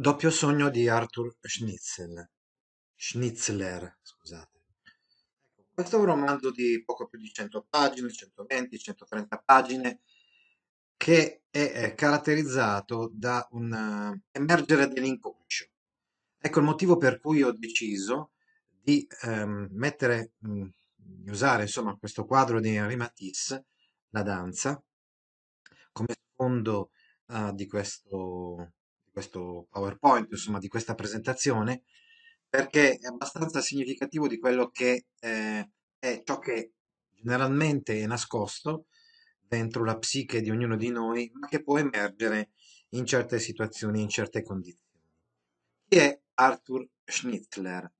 Doppio sogno di Arthur Schnitzel. Schnitzler, scusate. Ecco, questo è un romanzo di poco più di 100 pagine, 120, 130 pagine, che è caratterizzato da un emergere dell'inconscio. Ecco il motivo per cui ho deciso di ehm, mettere, mh, mm, usare insomma questo quadro di Henri Matisse, La danza, come fondo eh, ah, di questo questo PowerPoint, insomma di questa presentazione, perché è abbastanza significativo di quello che eh, è ciò che generalmente è nascosto dentro la psiche di ognuno di noi, ma che può emergere in certe situazioni, in certe condizioni. Chi è Arthur Schnitzler?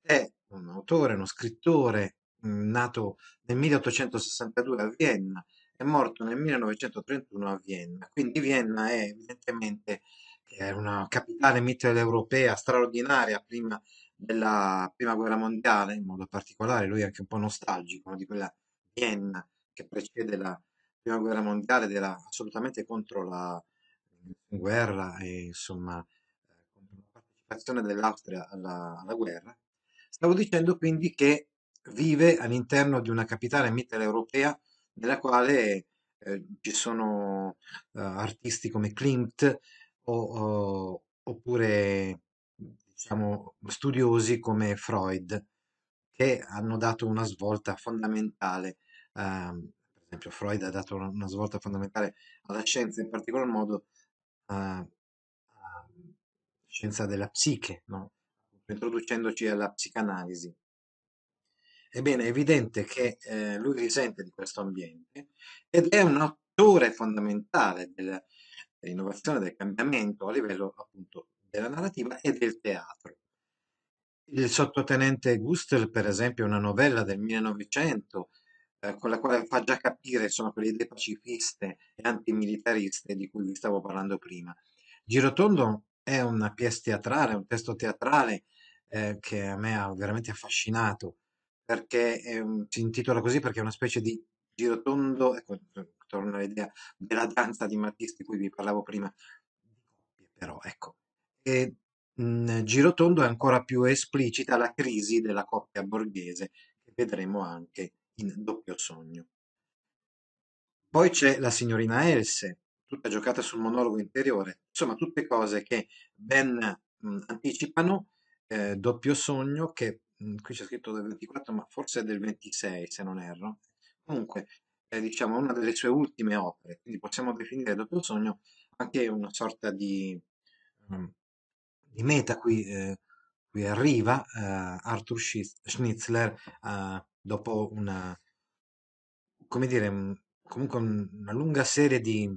È un autore, uno scrittore mm, nato nel 1862 a Vienna, è morto nel 1931 a Vienna, quindi Vienna è evidentemente che è una capitale mitteleuropea straordinaria prima della prima guerra mondiale, in modo particolare, lui è anche un po' nostalgico no? di quella Vienna che precede la prima guerra mondiale ed era assolutamente contro la guerra e insomma la partecipazione dell'Austria alla, alla guerra. Stavo dicendo quindi che vive all'interno di una capitale mitteleuropea nella quale eh, ci sono eh, artisti come Klimt o- oppure diciamo studiosi come Freud, che hanno dato una svolta fondamentale. ehm, per esempio, Freud ha dato una, svolta fondamentale alla scienza, in particolar modo eh, scienza della psiche, no? introducendoci alla psicanalisi. Ebbene, è evidente che eh, lui risente di questo ambiente ed è un attore fondamentale del- dell'innovazione, del cambiamento a livello appunto della narrativa e del teatro. Il sottotenente Gustel, per esempio, è una novella del 1900 eh, con la quale fa già capire insomma, quelle idee pacifiste e antimilitariste di cui vi stavo parlando prima. Girotondo è una pièce teatrale, un testo teatrale eh, che a me ha veramente affascinato perché eh, si intitola così perché è una specie di girotondo, ecco, torno all'idea della danza di Matisse di cui vi parlavo prima, però ecco. E, mh, mhmm, Girotondo è ancora più esplicita la crisi della coppia borghese, che vedremo anche in Doppio Sogno. Poi c'è la signorina Else, tutta giocata sul monologo interiore, insomma tutte cose che ben mh, mhmm, anticipano eh, Doppio Sogno, che mhmm, qui c'è scritto del 24, ma forse è del 26 se non erro. Comunque, è diciamo, una delle sue ultime opere, quindi possiamo definire Doppio Sogno anche una sorta di, ehm, di meta qui, eh, qui arriva eh, Arthur Schnitzler eh, dopo una, come dire, mm, comunque una lunga serie di,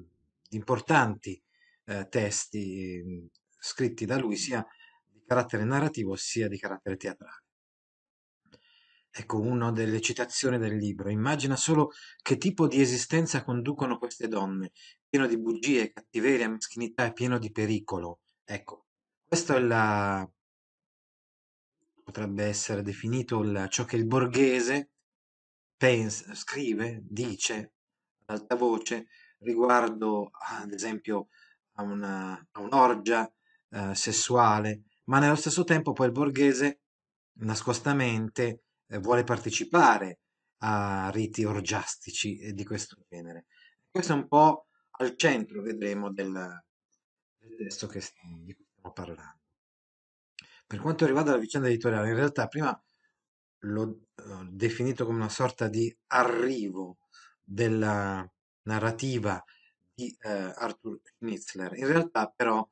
di importanti eh, testi mm, scritti da lui, sia di carattere narrativo sia di carattere teatrale. Ecco una delle citazioni del libro. Immagina solo che tipo di esistenza conducono queste donne, pieno di bugie, cattiveria, meschinità e pieno di pericolo. Ecco, questo è la... potrebbe essere definito il... ciò che il borghese pensa, scrive, dice ad alta voce riguardo ad esempio a, una, a un'orgia eh, sessuale, ma nello stesso tempo poi il borghese nascostamente eh, vuole partecipare a riti orgiastici eh, di questo genere. Questo è un po' al centro, vedremo, del, del testo che stiamo, di cui stiamo parlando. Per quanto riguarda la vicenda editoriale, in realtà prima l'ho eh, definito come una sorta di arrivo della narrativa di eh, Arthur Schnitzler. In realtà però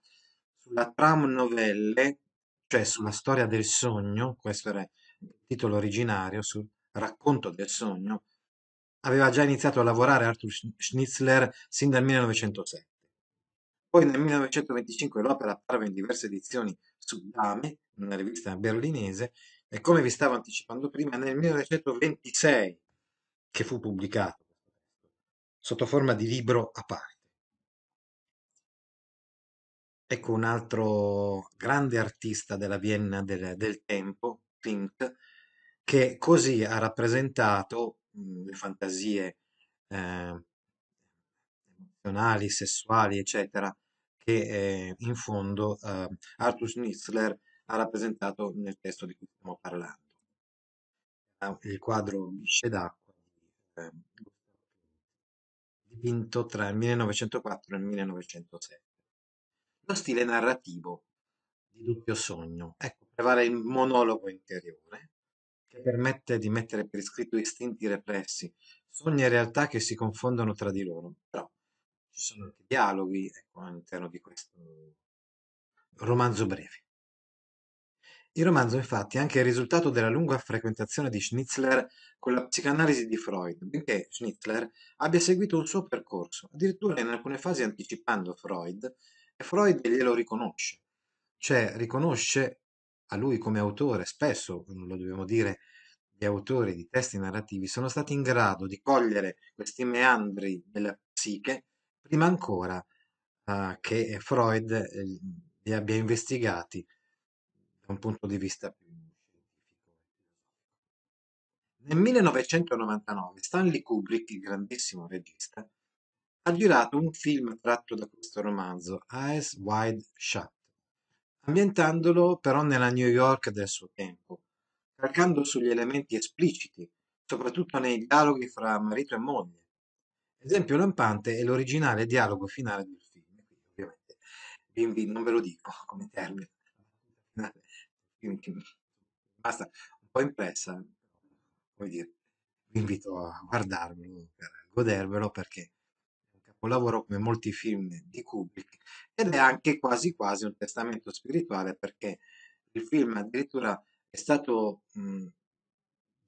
sulla tram novelle, cioè sulla storia del sogno, questo era il titolo originario, sul Racconto del sogno, aveva già iniziato a lavorare Arthur Schnitzler sin dal 1907. Poi nel 1925 l'opera apparve in diverse edizioni su Dame, una rivista berlinese, e come vi stavo anticipando prima, nel 1926 che fu pubblicato sotto forma di libro a parte. Ecco un altro grande artista della Vienna del, del tempo, Pink, che così ha rappresentato mh, mhmm, le fantasie eh, emozionali, sessuali, eccetera, che eh, in fondo eh, Arthur Schnitzler ha rappresentato nel testo di cui stiamo parlando. Il quadro Bisce d'acqua di ehm, dipinto tra il 1904 e il 1907. Lo stile narrativo di doppio sogno. Ecco, Prepara il monologo interiore che permette di mettere per iscritto istinti repressi, sogni e realtà che si confondono tra di loro. Però ci sono anche dialoghi ecco, all'interno di questo romanzo breve. Il romanzo, infatti, è anche il risultato della lunga frequentazione di Schnitzler con la psicanalisi di Freud, benché Schnitzler abbia seguito un suo percorso, addirittura in alcune fasi anticipando Freud, e Freud glielo riconosce, cioè riconosce a lui come autore, spesso mm, lo dobbiamo dire, gli autori di testi narrativi sono stati in grado di cogliere questi meandri della psiche prima ancora uh, che Freud eh, li abbia investigati da un punto di vista più nel 1999 Stanley Kubrick, il grandissimo regista, ha girato un film tratto da questo romanzo, Eyes Wide Shut, ambientandolo però nella New York del suo tempo, calcando sugli elementi espliciti, soprattutto nei dialoghi fra marito e moglie. Esempio lampante è l'originale dialogo finale del film, ovviamente bimbi non ve lo dico come termine, basta, un po' impressa, come dire, vi invito a guardarvelo per godervelo perché capolavoro come molti film di Kubrick ed è anche quasi quasi un testamento spirituale perché il film addirittura è stato mhmm,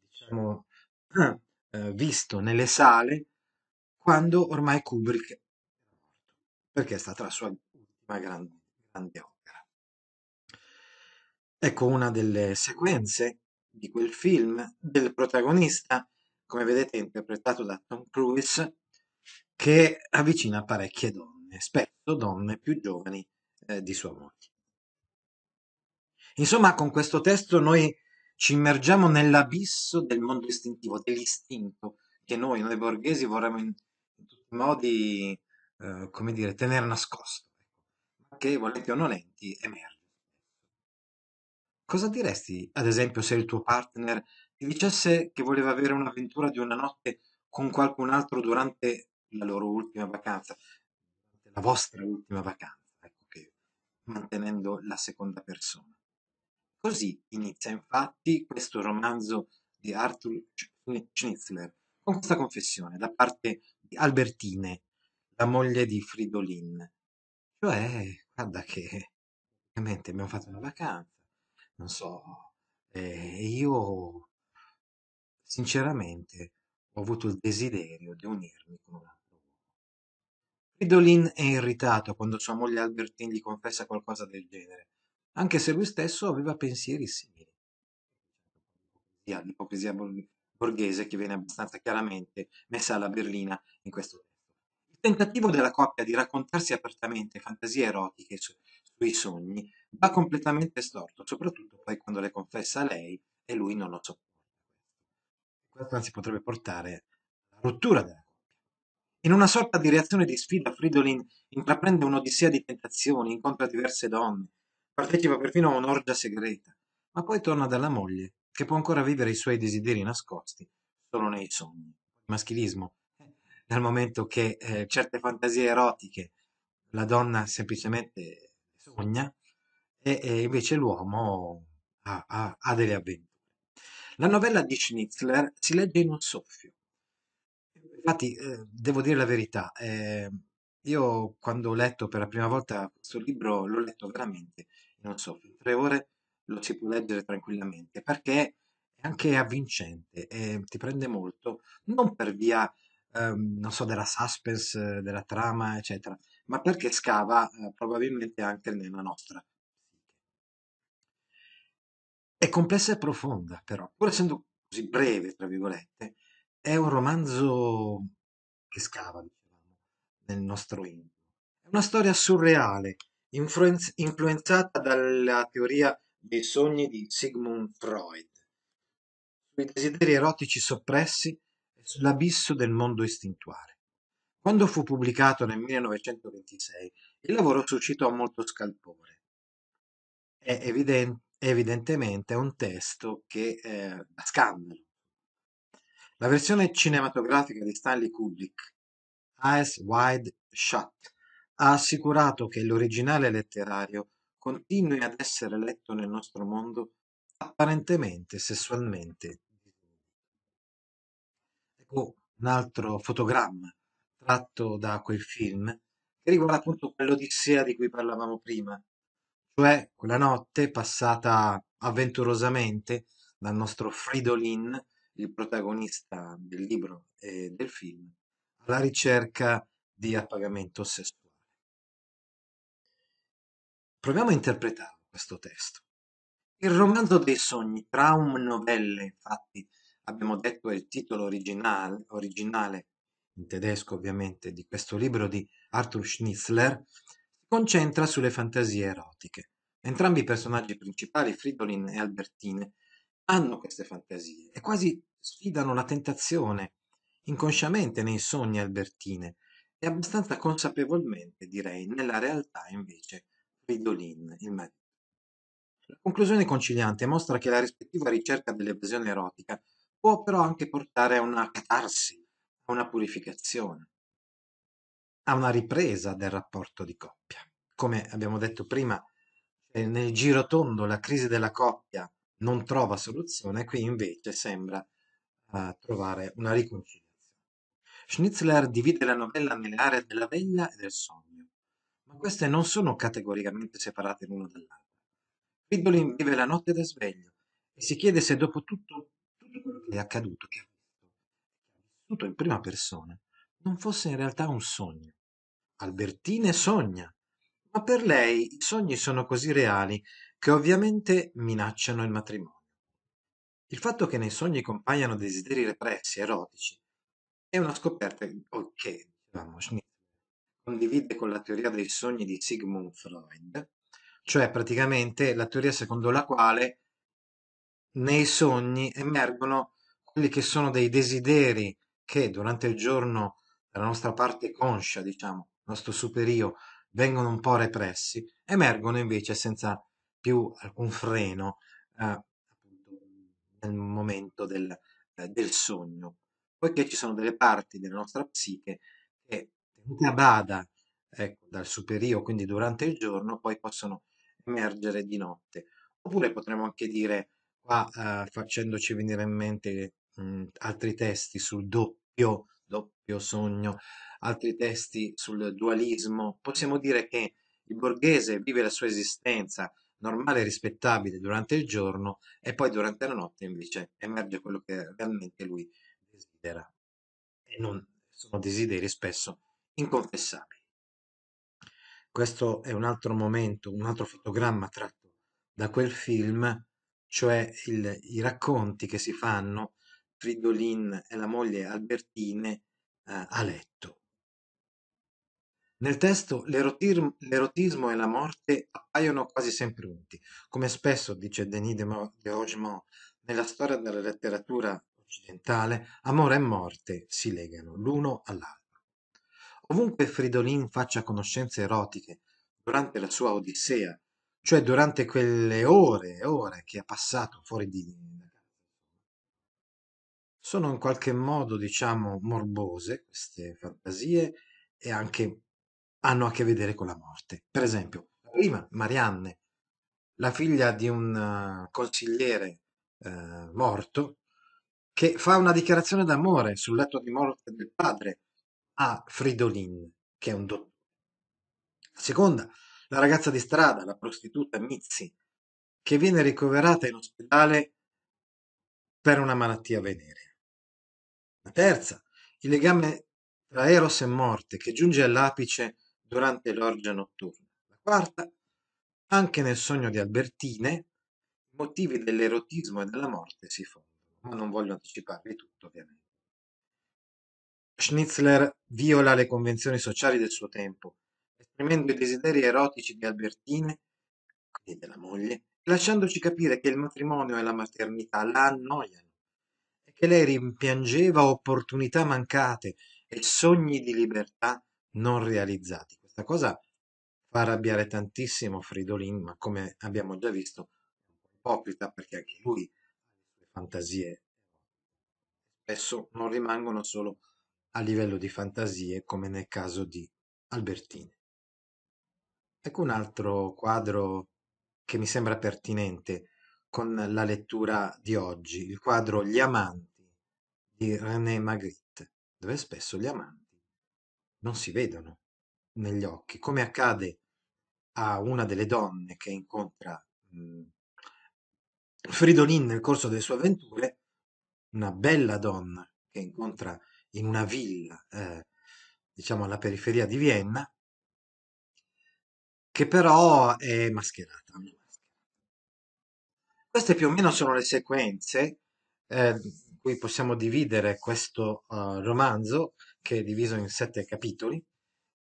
diciamo eh, visto nelle sale quando ormai Kubrick è morto perché è stata la sua ultima grande, grande opera. Ecco una delle sequenze di quel film del protagonista come vedete interpretato da Tom Cruise che avvicina parecchie donne, spesso donne più giovani eh, di sua moglie. Insomma, con questo testo noi ci immergiamo nell'abisso del mondo istintivo, dell'istinto che noi, noi borghesi, vorremmo in, in tutti i modi, eh, come dire, tenere nascosto, ecco, che volenti o nolenti emerge. Cosa diresti, ad esempio, se il tuo partner ti dicesse che voleva avere un'avventura di una notte con qualcun altro durante la loro ultima vacanza, la vostra ultima vacanza, ecco che mantenendo la seconda persona. Così inizia infatti questo romanzo di Arthur Schnitzler con questa confessione da parte di Albertine, la moglie di Fridolin. Cioè, guarda che praticamente abbiamo fatto una vacanza, non so, e eh, io sinceramente ho avuto il desiderio di unirmi con una Fridolin è irritato quando sua moglie Albertin gli confessa qualcosa del genere, anche se lui stesso aveva pensieri simili. L'ipocrisia borghese che viene abbastanza chiaramente messa alla berlina in questo testo. Il tentativo della coppia di raccontarsi apertamente fantasie erotiche su, sui sogni va completamente storto, soprattutto poi quando le confessa a lei e lui non lo sopporta. Questo anzi potrebbe portare alla rottura della coppia in una sorta di reazione di sfida, Fridolin intraprende un'odissea di tentazioni, incontra diverse donne, partecipa perfino a un'orgia segreta, ma poi torna dalla moglie, che può ancora vivere i suoi desideri nascosti, solo nei sogni. Maschilismo, dal momento che eh, certe fantasie erotiche la donna semplicemente sogna e, e invece l'uomo ha, ha, ha delle avventure. La novella di Schnitzler si legge in un soffio, Infatti, eh, devo dire la verità, eh, io quando ho letto per la prima volta questo libro, l'ho letto veramente, non so, in tre ore lo si può leggere tranquillamente, perché è anche avvincente e ehm, ti prende molto, non per via, ehm, non so, della suspense, della trama, eccetera, ma perché scava eh, probabilmente anche nella nostra è complessa e profonda, però, pur essendo così breve, tra virgolette, è un romanzo che scava, diciamo, nel nostro inno. È una storia surreale, influenz- influenzata dalla teoria dei sogni di Sigmund Freud, sui desideri erotici soppressi e sull'abisso del mondo istintuale. Quando fu pubblicato nel 1926, il lavoro suscitò molto scalpore. È evident- evidentemente un testo che eh, da scandalo la versione cinematografica di Stanley Kubrick, Eyes Wide Shut, ha assicurato che l'originale letterario continui ad essere letto nel nostro mondo apparentemente sessualmente. Ecco un altro fotogramma tratto da quel film che riguarda appunto quell'odissea di cui parlavamo prima, cioè quella notte passata avventurosamente dal nostro Fridolin il protagonista del libro e del film, alla ricerca di appagamento sessuale. Proviamo a interpretare questo testo. Il romanzo dei sogni, Traum Novelle, infatti, abbiamo detto è il titolo originale, originale in tedesco ovviamente, di questo libro di Arthur Schnitzler, si concentra sulle fantasie erotiche. Entrambi i personaggi principali, Fridolin e Albertine, hanno queste fantasie e quasi sfidano la tentazione, inconsciamente nei sogni albertine e abbastanza consapevolmente, direi, nella realtà invece Fridolin, il marito. La conclusione conciliante mostra che la rispettiva ricerca dell'evasione erotica può però anche portare a una catarsi, a una purificazione, a una ripresa del rapporto di coppia. Come abbiamo detto prima, eh, nel giro tondo la crisi della coppia non trova soluzione, qui invece sembra a trovare una riconciliazione. Schnitzler divide la novella nelle aree della veglia e del sogno, ma queste non sono categoricamente separate l'una dall'altra. Fridolin vive la notte da sveglio e si chiede se dopo tutto, tutto quello che è accaduto, che ha vissuto in prima persona, non fosse in realtà un sogno. Albertine sogna, ma per lei i sogni sono così reali che ovviamente minacciano il matrimonio. Il fatto che nei sogni compaiano desideri repressi, erotici, è una scoperta che, diciamo, Schnitt condivide con la teoria dei sogni di Sigmund Freud, cioè praticamente la teoria secondo la quale nei sogni emergono quelli che sono dei desideri che durante il giorno dalla nostra parte conscia, diciamo, il nostro superio, vengono un po' repressi, emergono invece senza più alcun freno eh, nel momento del, eh, del sogno, poiché ci sono delle parti della nostra psiche che tenute a bada ecco, dal superio, quindi durante il giorno, poi possono emergere di notte. Oppure potremmo anche dire, qua eh, facendoci venire in mente mh, mm, altri testi sul doppio, doppio sogno, altri testi sul dualismo, possiamo dire che il borghese vive la sua esistenza normale e rispettabile durante il giorno e poi durante la notte invece emerge quello che realmente lui desidera e non sono desideri spesso inconfessabili. Questo è un altro momento, un altro fotogramma tratto da quel film, cioè il, i racconti che si fanno Fridolin e la moglie Albertine eh, a letto. Nel testo l'erotismo e la morte appaiono quasi sempre uniti, come spesso dice Denis de Rogemont nella storia della letteratura occidentale, amore e morte si legano l'uno all'altro. Ovunque Fridolin faccia conoscenze erotiche durante la sua Odissea, cioè durante quelle ore e ore che ha passato fuori di sono in qualche modo, diciamo, morbose queste fantasie e anche hanno a che vedere con la morte. Per esempio, la prima, Marianne, la figlia di un eh, consigliere eh, morto, che fa una dichiarazione d'amore sul letto di morte del padre a Fridolin, che è un dottore. La seconda, la ragazza di strada, la prostituta Mizzi, che viene ricoverata in ospedale per una malattia venerea. La terza, il legame tra Eros e morte, che giunge all'apice durante l'orgia notturna. La quarta, anche nel sogno di Albertine, i motivi dell'erotismo e della morte si fondono, ma non voglio anticiparvi tutto ovviamente. Schnitzler viola le convenzioni sociali del suo tempo, esprimendo i desideri erotici di Albertine, quindi della moglie, lasciandoci capire che il matrimonio e la maternità la annoiano e che lei rimpiangeva opportunità mancate e sogni di libertà non realizzati. Questa cosa fa arrabbiare tantissimo Fridolin, ma come abbiamo già visto, è un po' ipocrita perché anche lui ha le sue fantasie. Spesso non rimangono solo a livello di fantasie, come nel caso di Albertini. Ecco un altro quadro che mi sembra pertinente con la lettura di oggi, il quadro Gli amanti di René Magritte, dove spesso gli amanti non si vedono negli occhi, come accade a una delle donne che incontra mh, mhmm, Fridolin nel corso delle sue avventure, una bella donna che incontra in una villa, eh, diciamo alla periferia di Vienna, che però è mascherata. Queste più o meno sono le sequenze eh, cui possiamo dividere questo uh, romanzo, che è diviso in sette capitoli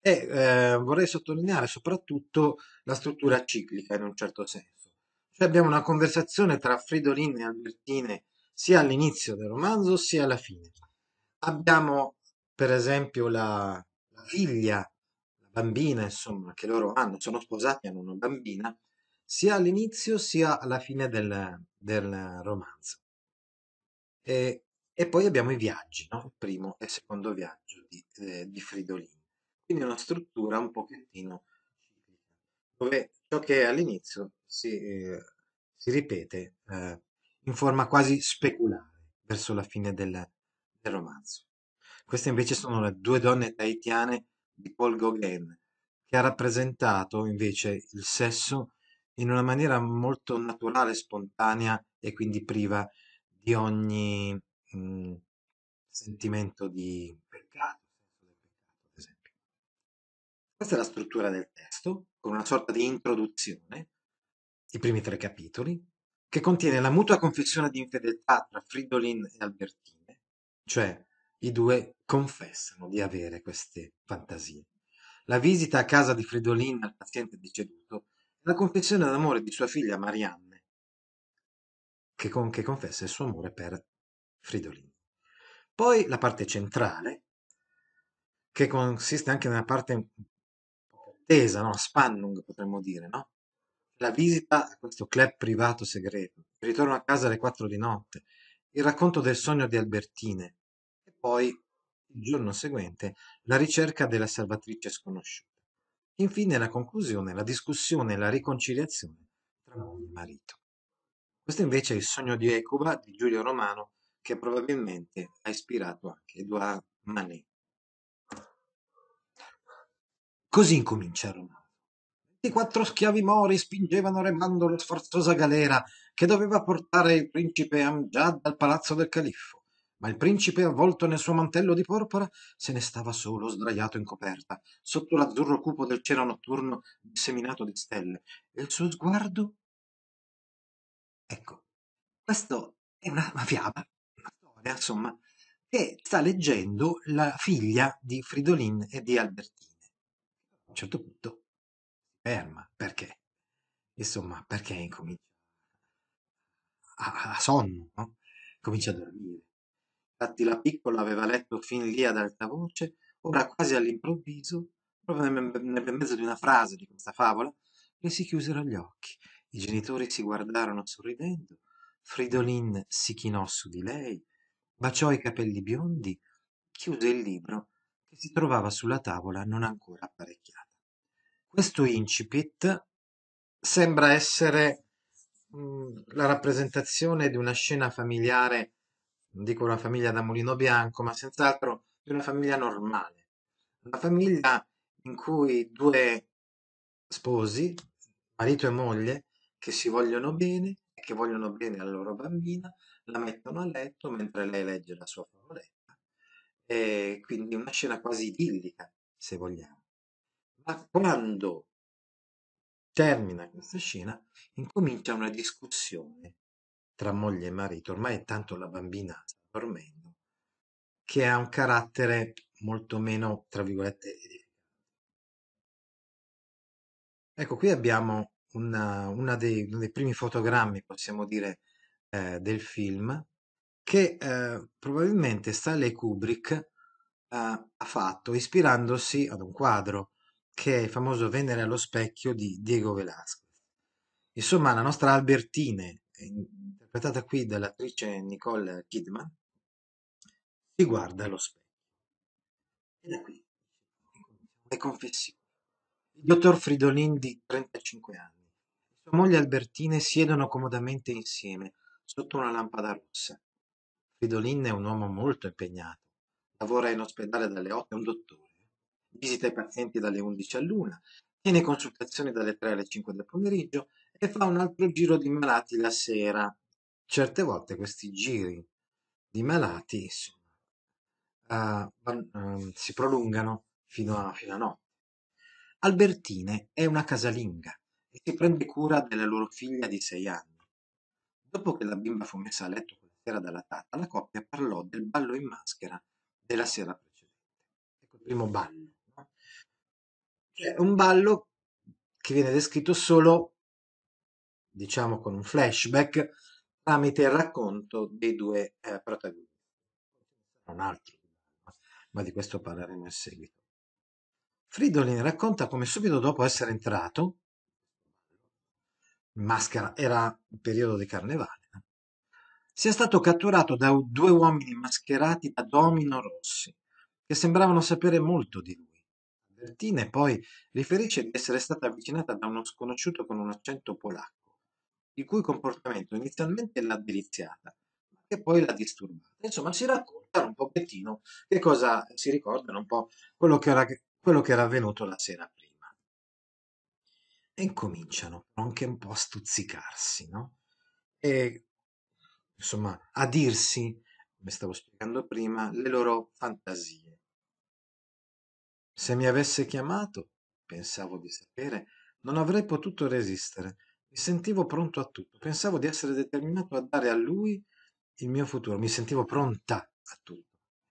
e eh, vorrei sottolineare soprattutto la struttura ciclica in un certo senso. Cioè abbiamo una conversazione tra Fridolin e Albertine sia all'inizio del romanzo sia alla fine. Abbiamo per esempio la, la figlia, la bambina insomma, che loro hanno, sono sposati, hanno una bambina, sia all'inizio sia alla fine del, del romanzo. E, e, poi abbiamo i viaggi, no? il primo e il secondo viaggio di, eh, di Fridolin. Quindi una struttura un pochettino ciclica, dove ciò che è all'inizio si, eh, si ripete eh, in forma quasi speculare verso la fine del, del romanzo. Queste invece sono le due donne tahitiane di Paul Gauguin, che ha rappresentato invece il sesso in una maniera molto naturale, spontanea e quindi priva di ogni mh, mm, sentimento di Questa è la struttura del testo, con una sorta di introduzione, i primi tre capitoli, che contiene la mutua confessione di infedeltà tra Fridolin e Albertine, cioè i due confessano di avere queste fantasie. La visita a casa di Fridolin al paziente deceduto è la confessione d'amore di sua figlia Marianne, che, con, che confessa il suo amore per Fridolin. Poi la parte centrale, che consiste anche nella parte attesa, no? Spannung potremmo dire, no? La visita a questo club privato segreto, il ritorno a casa alle quattro di notte, il racconto del sogno di Albertine e poi, il giorno seguente, la ricerca della salvatrice sconosciuta. Infine la conclusione, la discussione e la riconciliazione tra moglie e marito. Questo invece è il sogno di Ecuba di Giulio Romano che probabilmente ha ispirato anche Edouard Manet. Così incominciarono. 24 schiavi mori spingevano remando la sforzosa galera che doveva portare il principe Amjad al palazzo del califfo, ma il principe, avvolto nel suo mantello di porpora, se ne stava solo, sdraiato in coperta, sotto l'azzurro cupo del cielo notturno disseminato di stelle, e il suo sguardo... Ecco, questo è una, una fiaba, una storia, insomma, che sta leggendo la figlia di Fridolin e di Albertino certo punto si ferma perché, insomma, perché incomincia a, a sonno, no? comincia a dormire. Infatti la piccola aveva letto fin lì ad alta voce, ora quasi all'improvviso, proprio nel, nel mezzo di una frase di questa favola, le si chiusero gli occhi. I genitori si guardarono sorridendo, Fridolin si chinò su di lei, baciò i capelli biondi, chiuse il libro che si trovava sulla tavola non ancora apparecchiato. Questo incipit sembra essere mm, la rappresentazione di una scena familiare, non dico una famiglia da mulino bianco, ma senz'altro di una famiglia normale. Una famiglia in cui due sposi, marito e moglie, che si vogliono bene e che vogliono bene alla loro bambina, la mettono a letto mentre lei legge la sua favoletta. E quindi una scena quasi idillica, se vogliamo. Ma quando termina questa scena, incomincia una discussione tra moglie e marito. Ormai è tanto la bambina sta dormendo, che ha un carattere molto meno, tra virgolette, Ecco, qui abbiamo una, una dei, uno dei primi fotogrammi, possiamo dire, eh, del film, che eh, probabilmente Stanley Kubrick eh, ha fatto ispirandosi ad un quadro che è il famoso Venere allo specchio di Diego Velasquez. Insomma, la nostra Albertine, eh, interpretata qui dall'attrice Nicole Kidman, si guarda allo specchio. E da qui le confessioni. Il dottor Fridolin di 35 anni e sua moglie Albertine siedono comodamente insieme sotto una lampada rossa. Fridolin è un uomo molto impegnato, lavora in ospedale dalle 8 è un dottore visita i pazienti dalle 11 all'una, tiene consultazioni dalle 3 alle 5 del pomeriggio e fa un altro giro di malati la sera. Certe volte questi giri di malati insomma, uh, uh, si prolungano fino a, fino a notte. Albertine è una casalinga e si prende cura della loro figlia di 6 anni. Dopo che la bimba fu messa a letto quella sera dalla tata, la coppia parlò del ballo in maschera della sera precedente. Ecco il primo ballo è un ballo che viene descritto solo, diciamo, con un flashback tramite il racconto dei due eh, protagonisti. Un altro, ma di questo parleremo in seguito. Fridolin racconta come subito dopo essere entrato, maschera era il periodo di carnevale, eh? sia stato catturato da due uomini mascherati da domino rossi, che sembravano sapere molto di lui e poi riferisce di essere stata avvicinata da uno sconosciuto con un accento polacco, il cui comportamento inizialmente l'ha deliziata, ma che poi l'ha disturbata. Insomma, si racconta un pochettino che cosa si ricordano un po' quello che era, quello che era avvenuto la sera prima. E cominciano anche un po' a stuzzicarsi, no? E insomma, a dirsi, come stavo spiegando prima, le loro fantasie se mi avesse chiamato pensavo di sapere non avrei potuto resistere mi sentivo pronto a tutto pensavo di essere determinato a dare a lui il mio futuro mi sentivo pronta a tutto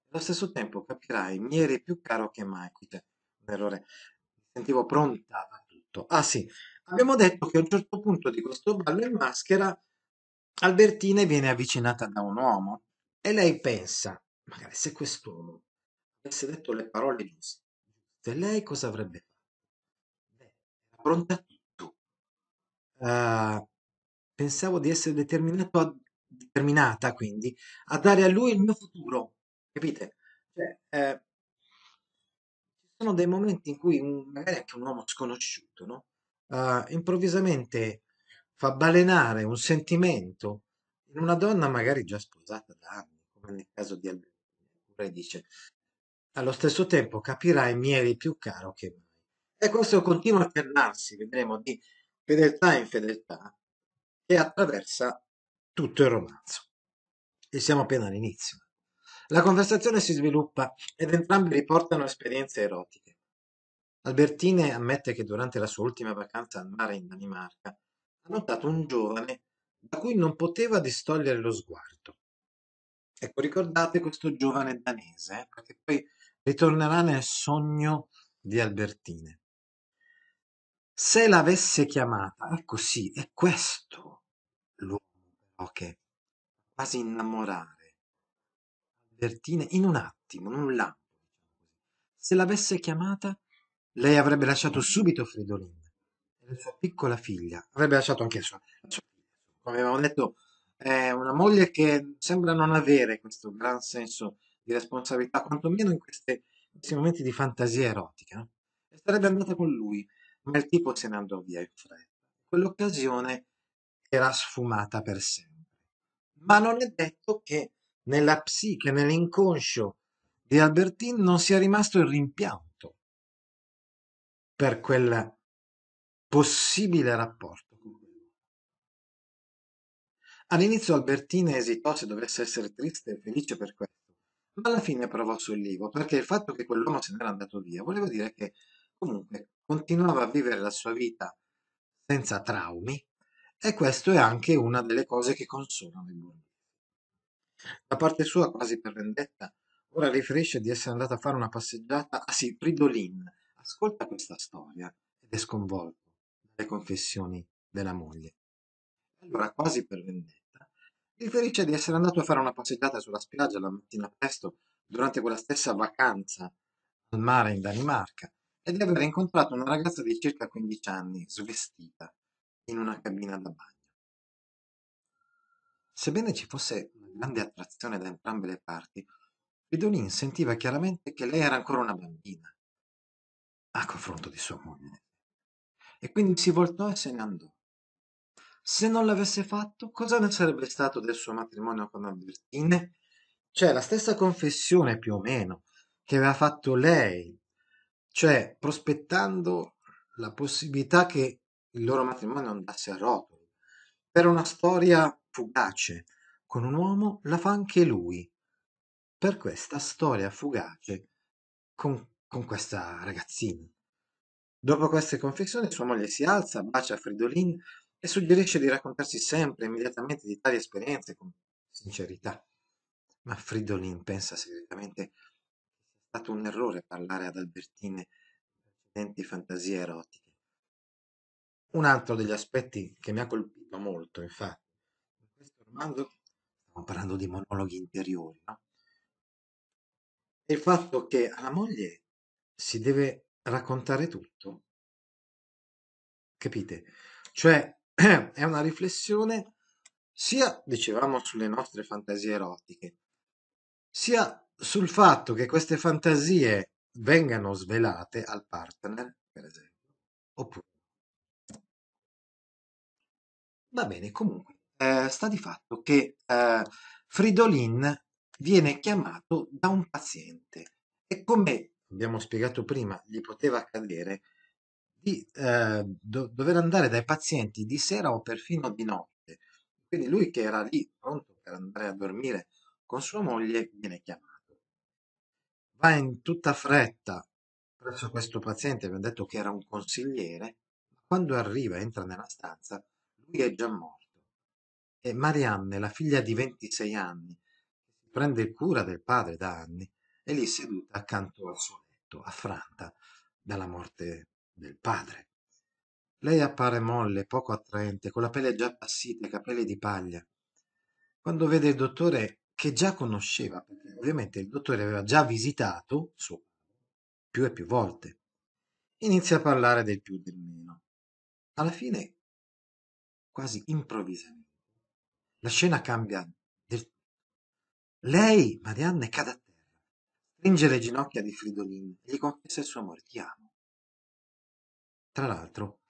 allo stesso tempo capirai mi eri più caro che mai Quite, un errore mi sentivo pronta a tutto ah sì abbiamo detto che a un certo punto di questo ballo in maschera Albertina viene avvicinata da un uomo e lei pensa magari se quest'uomo avesse detto le parole giuste e lei cosa avrebbe fatto? Era pronta a tutto. Uh, pensavo di essere determinato a, determinata, quindi, a dare a lui il mio futuro. Capite? Cioè, eh, ci sono dei momenti in cui un, magari anche un uomo sconosciuto, no? Uh, improvvisamente fa balenare un sentimento in una donna magari già sposata da anni, come nel caso di Albertini, oppure dice allo stesso tempo capirai mi eri più caro che mai. E questo continua a alternarsi, vedremo, di fedeltà in fedeltà che attraversa tutto il romanzo. E siamo appena all'inizio. La conversazione si sviluppa ed entrambi riportano esperienze erotiche. Albertine ammette che durante la sua ultima vacanza al mare in Danimarca ha notato un giovane da cui non poteva distogliere lo sguardo. Ecco, ricordate questo giovane danese, eh, perché poi ritornerà nel sogno di Albertine. Se l'avesse chiamata, ecco sì, è questo l'uomo che quasi innamorare Albertine in un attimo, in un lampo. Diciamo Se l'avesse chiamata, lei avrebbe lasciato subito Fridolin e la sua piccola figlia, avrebbe lasciato anche sua, la sua figlia. Come avevamo detto, è una moglie che sembra non avere questo gran senso di responsabilità, quantomeno in, queste, questi momenti di fantasia erotica, e sarebbe andata con lui, ma il tipo se ne andò via in fretta. Quell'occasione era sfumata per sempre. Ma non è detto che nella psiche, nell'inconscio di Albertin non sia rimasto il rimpianto per quel possibile rapporto All'inizio Albertina esitò se dovesse essere triste e felice per questo, ma alla fine provò sollievo, perché il fatto che quell'uomo se n'era andato via voleva dire che comunque continuava a vivere la sua vita senza traumi e questo è anche una delle cose che consolano i bambini. Da parte sua, quasi per vendetta, ora riferisce di essere andata a fare una passeggiata a ah Sigridolin. Ascolta questa storia ed è sconvolto dalle confessioni della moglie. Allora, quasi per vendetta, il felice di essere andato a fare una passeggiata sulla spiaggia la mattina presto durante quella stessa vacanza al mare in Danimarca e di aver incontrato una ragazza di circa 15 anni, svestita, in una cabina da bagno. Sebbene ci fosse una grande attrazione da entrambe le parti, Fridolin sentiva chiaramente che lei era ancora una bambina a confronto di sua moglie. E quindi si voltò e se ne andò. Se non l'avesse fatto, cosa ne sarebbe stato del suo matrimonio con Albertine? Cioè, la stessa confessione più o meno che aveva fatto lei, cioè prospettando la possibilità che il loro matrimonio andasse a rotoli. Per una storia fugace con un uomo la fa anche lui. Per questa storia fugace con, con questa ragazzina. Dopo queste confessioni, sua moglie si alza, bacia Fridolin e suggerisce di raccontarsi sempre immediatamente di tali esperienze con sincerità. Ma Fridolin pensa segretamente che sia stato un errore parlare ad Albertine di fantasie erotiche. Un altro degli aspetti che mi ha colpito molto, infatti, in questo romanzo, stiamo parlando di monologhi interiori, no? È il fatto che alla moglie si deve raccontare tutto. Capite? Cioè, è una riflessione sia, dicevamo, sulle nostre fantasie erotiche, sia sul fatto che queste fantasie vengano svelate al partner, per esempio, oppure... Va bene, comunque, eh, sta di fatto che eh, Fridolin viene chiamato da un paziente e come abbiamo spiegato prima gli poteva accadere, eh, do- dover andare dai pazienti di sera o perfino di notte. Quindi lui che era lì pronto per andare a dormire con sua moglie viene chiamato. Va in tutta fretta presso questo paziente, abbiamo detto che era un consigliere, quando arriva entra nella stanza, lui è già morto. E Marianne, la figlia di 26 anni, prende cura del padre da anni, è lì seduta accanto al suo letto, affranta dalla morte del padre. Lei appare molle, poco attraente, con la pelle già appassita e i capelli di paglia. Quando vede il dottore, che già conosceva, perché ovviamente il dottore aveva già visitato su più e più volte, inizia a parlare del più e del meno. Alla fine, quasi improvvisamente, la scena cambia del... Lei, Marianne, cade a terra, stringe le ginocchia di Fridolin e gli confessa il suo amore. Ti amo. Tra l'altro,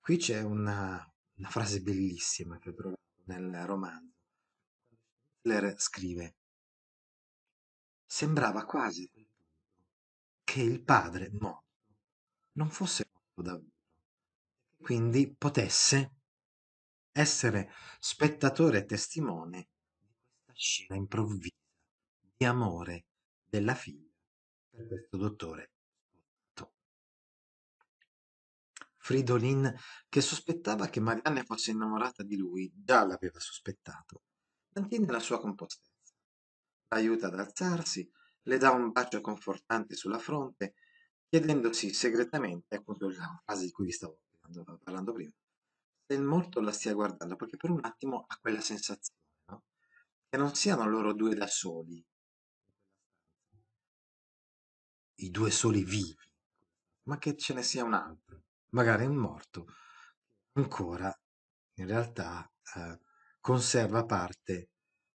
qui c'è una, una frase bellissima che trovo nel romanzo. Hitler scrive: Sembrava quasi che il padre morto non fosse morto davvero, quindi potesse essere spettatore e testimone di questa scena improvvisa di amore della figlia per questo dottore Fridolin che sospettava che Marianne fosse innamorata di lui, già l'aveva sospettato, mantiene la sua compostezza, L'aiuta ad alzarsi, le dà un bacio confortante sulla fronte, chiedendosi segretamente, ecco la frase di cui vi stavo parlando, parlando prima, se il morto la stia guardando, perché per un attimo ha quella sensazione, no? che non siano loro due da soli, i due soli vivi, ma che ce ne sia un altro magari è morto, ancora in realtà eh, conserva parte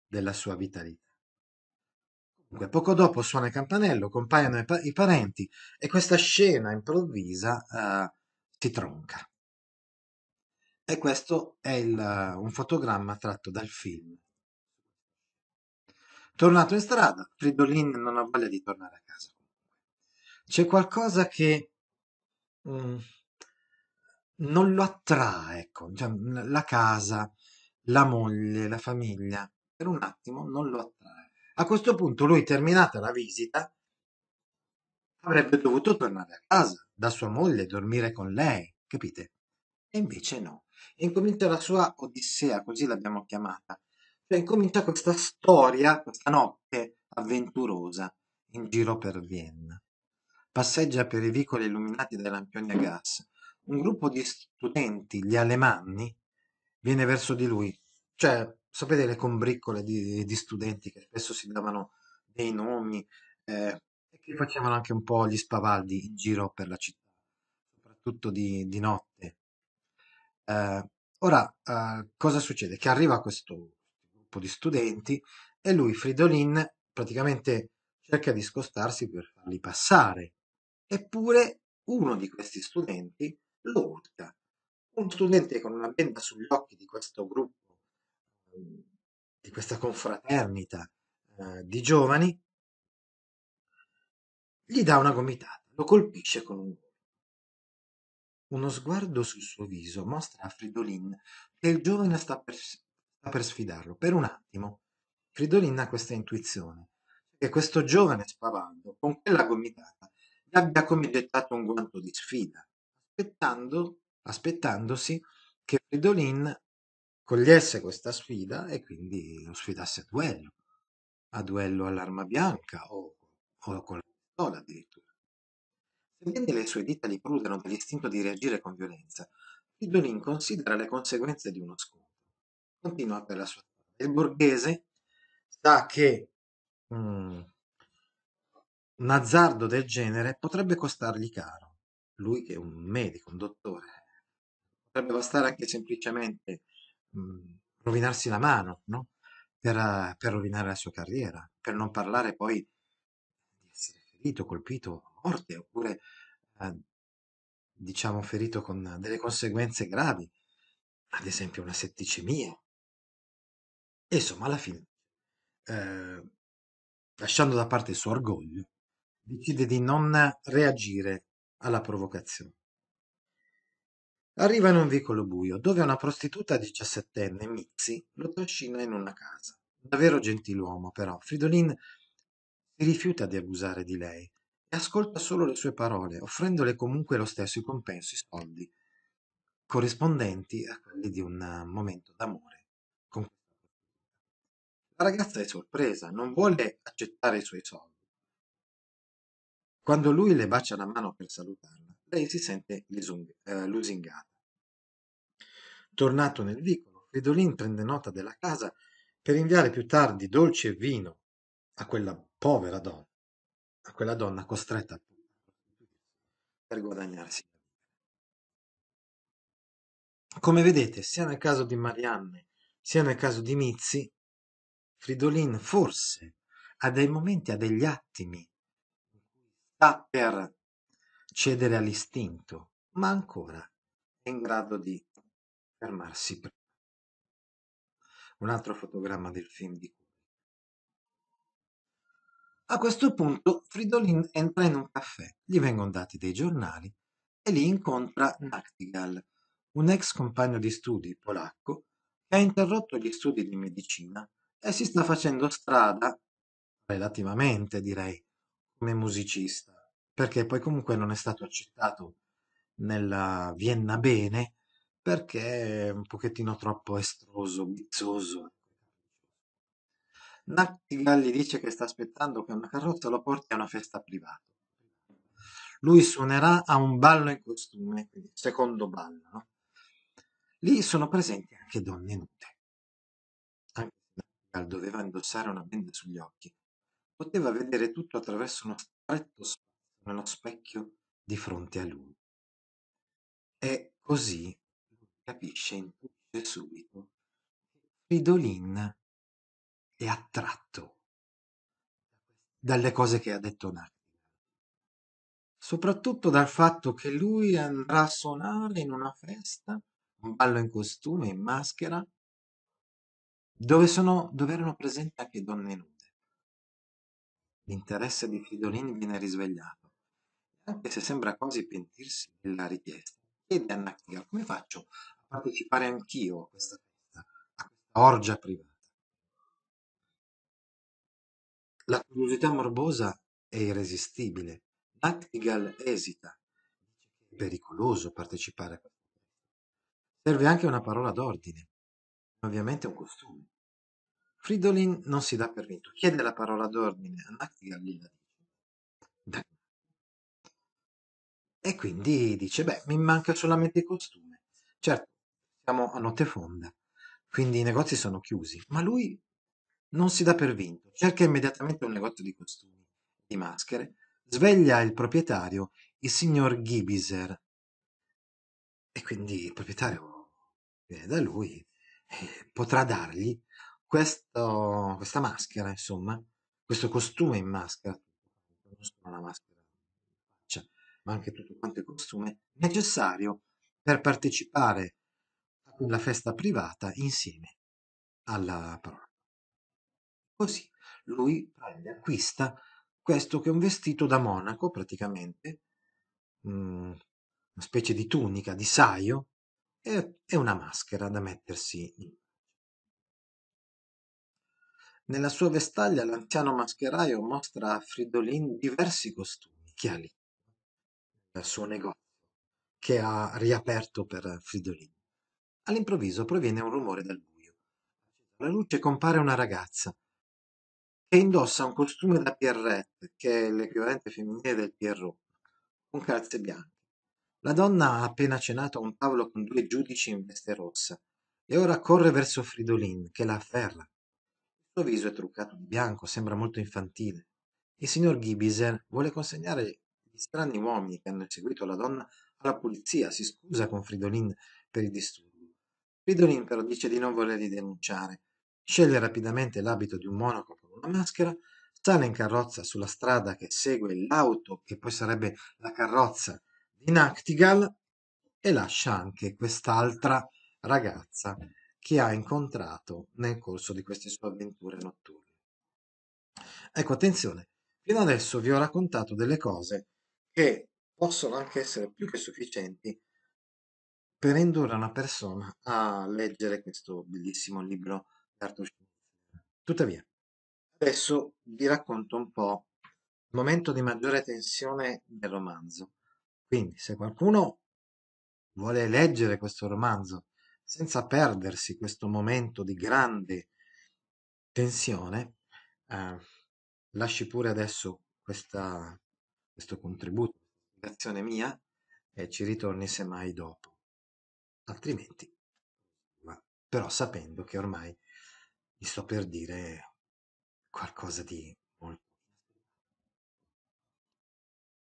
della sua vitalità. Comunque, poco dopo suona il campanello, compaiono i, pa- i parenti e questa scena improvvisa eh, si tronca. E questo è il, un fotogramma tratto dal film. Tornato in strada, Fridolin non ha voglia di tornare a casa. C'è qualcosa che... Um, non lo attrae, ecco, cioè, la casa, la moglie, la famiglia, per un attimo non lo attrae. A questo punto lui, terminata la visita, avrebbe dovuto tornare a casa da sua moglie, dormire con lei, capite? E invece no. E incomincia la sua odissea, così l'abbiamo chiamata. Cioè incomincia questa storia, questa notte avventurosa in giro per Vienna. Passeggia per i vicoli illuminati dai lampioni a gas, un gruppo di studenti, gli alemanni, viene verso di lui. Cioè, sapete le combriccole di, di studenti che spesso si davano dei nomi eh, e che facevano anche un po' gli spavaldi in giro per la città, soprattutto di, di notte. Eh, ora, eh, cosa succede? Che arriva questo gruppo di studenti e lui, Fridolin, praticamente cerca di scostarsi per farli passare. Eppure uno di questi studenti Lourdes, un studente con una benda sugli occhi di questo gruppo, ehm, di questa confraternita eh, di giovani, gli dà una gomitata, lo colpisce con un colpo. Uno sguardo sul suo viso mostra a Fridolin che il giovane sta per, sta per sfidarlo. Per un attimo, Fridolin ha questa intuizione, che questo giovane spavaldo, con quella gomitata, gli abbia come gettato un guanto di sfida aspettando, aspettandosi che Fridolin cogliesse questa sfida e quindi lo sfidasse a duello, a duello all'arma bianca o, o con la pistola addirittura. Sebbene le sue dita gli prudano dall'istinto di reagire con violenza, Fridolin considera le conseguenze di uno scontro. Continua per la sua strada. Il borghese sa che mm, un azzardo del genere potrebbe costargli caro lui che è un medico, un dottore. Potrebbe bastare anche semplicemente mh, mhmm, rovinarsi la mano, no? per, per rovinare la sua carriera, per non parlare poi di essere ferito, colpito a morte, oppure eh, diciamo ferito con delle conseguenze gravi, ad esempio una setticemia. E insomma, alla fine, eh, lasciando da parte il suo orgoglio, decide di non reagire alla provocazione. Arriva in un vicolo buio, dove una prostituta diciassettenne, Mizzi, lo trascina in una casa. Davvero gentiluomo, però, Fridolin si rifiuta di abusare di lei e ascolta solo le sue parole, offrendole comunque lo stesso compenso i soldi corrispondenti a quelli di un eh, momento d'amore. La ragazza è sorpresa, non vuole accettare i suoi soldi quando lui le bacia la mano per salutarla, lei si sente eh, lusingata. Tornato nel vicolo, Fridolin prende nota della casa per inviare più tardi dolci e vino a quella povera donna, a quella donna costretta a per guadagnarsi. Come vedete, sia nel caso di Marianne sia nel caso di Mizzi, Fridolin forse ha dei momenti, ha degli attimi, sta per cedere all'istinto, ma ancora è in grado di fermarsi prima. Un altro fotogramma del film di cui. A questo punto Fridolin entra in un caffè, gli vengono dati dei giornali e lì incontra Nachtigall, un ex compagno di studi polacco che ha interrotto gli studi di medicina e si sta facendo strada, relativamente direi, come musicista, perché poi comunque non è stato accettato nella Vienna Bene perché è un pochettino troppo estroso, bizzoso. Ecco. Nattigal gli dice che sta aspettando che una carrozza lo porti a una festa privata. Lui suonerà a un ballo in costume, quindi secondo ballo. No? Lì sono presenti anche donne nude. Anche Nattigal doveva indossare una benda sugli occhi, Poteva vedere tutto attraverso uno stretto spazio nello specchio di fronte a lui. E così capisce intuisce subito che Fridolin è attratto dalle cose che ha detto Nardi soprattutto dal fatto che lui andrà a suonare in una festa, un ballo in costume, in maschera, dove, sono, dove erano presenti anche donne nude l'interesse di Fridolin viene risvegliato. anche se sembra quasi pentirsi della richiesta, chiede a Nakia come faccio a partecipare anch'io a questa festa, a questa orgia privata. La curiosità morbosa è irresistibile. Nactigal esita, dice che è pericoloso partecipare a questa Serve anche una parola d'ordine, ovviamente un costume. Fridolin non si dà per vinto, chiede la parola d'ordine a Nachtigal, gliela dice. E quindi dice, beh, mi manca solamente il costume. Certo, siamo a notte fonda, quindi i negozi sono chiusi, ma lui non si dà per vinto, cerca immediatamente un negozio di costumi, di maschere, sveglia il proprietario, il signor Gibiser. E quindi il proprietario viene da lui e potrà dargli questo, questa maschera, insomma, questo costume in maschera, non solo la maschera, cioè, ma anche tutto quanto il costume, necessario per partecipare a quella festa privata insieme alla parola. Così lui prende, acquista questo che è un vestito da monaco praticamente, mm, una specie di tunica, di saio, e una maschera da mettersi in nella sua vestaglia l'anziano mascheraio mostra a Fridolin diversi costumi che ha lì, nel suo negozio, che ha riaperto per Fridolin. All'improvviso proviene un rumore dal buio. Alla luce compare una ragazza che indossa un costume da Pierrette, che è l'equivalente femminile del Pierrot, con calze bianche. La donna ha appena cenato a un tavolo con due giudici in veste rossa e ora corre verso Fridolin, che la afferra viso è truccato di bianco, sembra molto infantile. Il signor Gibiser vuole consegnare gli strani uomini che hanno inseguito la donna alla polizia, si scusa con Fridolin per il disturbo. Fridolin però dice di non volerli denunciare. Sceglie rapidamente l'abito di un monaco con una maschera, sale in carrozza sulla strada che segue l'auto, che poi sarebbe la carrozza di Nactigal, e lascia anche quest'altra ragazza che ha incontrato nel corso di queste sue avventure notturne. Ecco, attenzione, fino adesso vi ho raccontato delle cose che possono anche essere più che sufficienti per indurre una persona a leggere questo bellissimo libro di Arthur Schnitzler. Tuttavia, adesso vi racconto un po' il momento di maggiore tensione del romanzo. Quindi, se qualcuno vuole leggere questo romanzo senza perdersi questo momento di grande tensione, eh, lasci pure adesso questa, questo contributo, spiegazione mia, e ci ritorni semmai dopo. Altrimenti, ma, però sapendo che ormai mi sto per dire qualcosa di molto...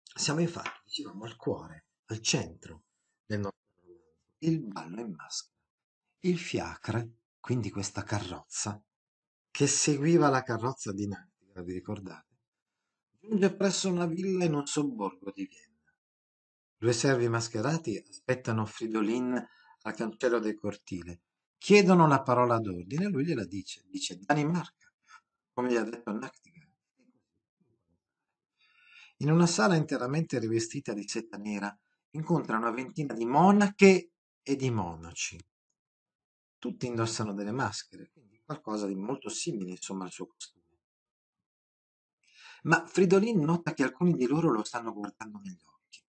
Siamo infatti, dicevamo, al cuore, al centro del nostro il ballo in maschera il fiacre, quindi questa carrozza, che seguiva la carrozza di Nartica, vi ricordate? Giunge presso una villa in un sobborgo di Vienna. Due servi mascherati aspettano Fridolin al cancello del cortile, chiedono la parola d'ordine e lui gliela dice, dice Danimarca, come gli ha detto Nartica. In una sala interamente rivestita di seta nera incontra una ventina di monache e di monaci tutti indossano delle maschere, quindi qualcosa di molto simile insomma al suo costume. Ma Fridolin nota che alcuni di loro lo stanno guardando negli occhi.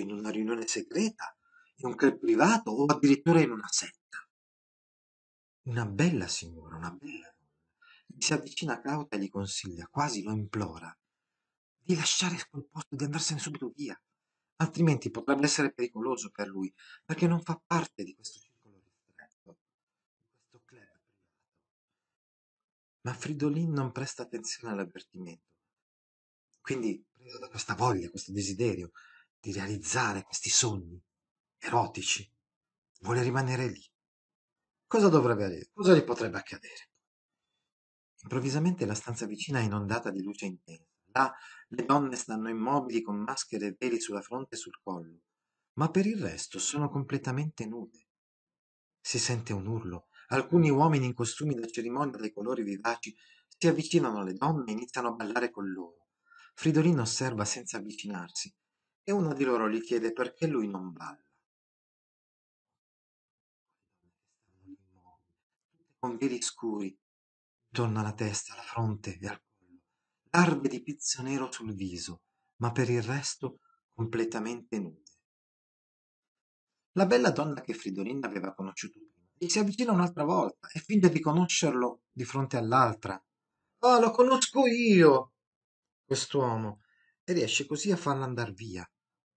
In una riunione segreta, in un club privato o addirittura in una setta. Una bella signora, una bella gli si avvicina cauta e gli consiglia, quasi lo implora, di lasciare quel posto, di andarsene subito via, altrimenti potrebbe essere pericoloso per lui, perché non fa parte di questo circolo Ma Fridolin non presta attenzione all'avvertimento. Quindi, preso da questa voglia, questo desiderio di realizzare questi sogni erotici, vuole rimanere lì. Cosa dovrebbe avere? Cosa gli potrebbe accadere? Improvvisamente la stanza vicina è inondata di luce intensa. Là le donne stanno immobili con maschere e veli sulla fronte e sul collo, ma per il resto sono completamente nude. Si sente un urlo Alcuni uomini in costumi da cerimonia dai colori vivaci si avvicinano alle donne e iniziano a ballare con loro. Fridolin osserva senza avvicinarsi e una di loro gli chiede perché lui non balla. con veli scuri, torna alla testa, alla fronte e al collo, larve di pizzo nero sul viso, ma per il resto completamente nude. La bella donna che Fridolin aveva conosciuto prima gli si avvicina un'altra volta e finge di conoscerlo di fronte all'altra. Ah, oh, lo conosco io, quest'uomo, e riesce così a farla andare via.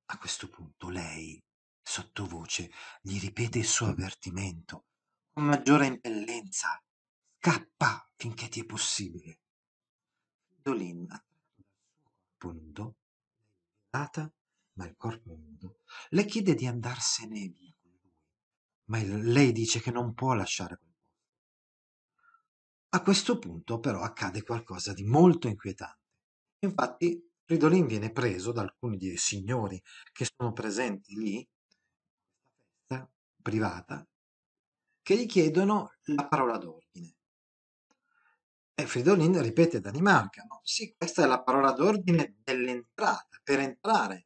A questo punto lei, sottovoce, gli ripete il suo avvertimento con maggiore impellenza. Scappa finché ti è possibile. Dolin, appunto, data, ma il corpo nudo, le chiede di andarsene via ma lei dice che non può lasciare quel posto. A questo punto però accade qualcosa di molto inquietante. Infatti Fridolin viene preso da alcuni dei signori che sono presenti lì, questa festa privata, che gli chiedono la parola d'ordine. E Fridolin ripete Danimarca, no? sì, questa è la parola d'ordine dell'entrata, per entrare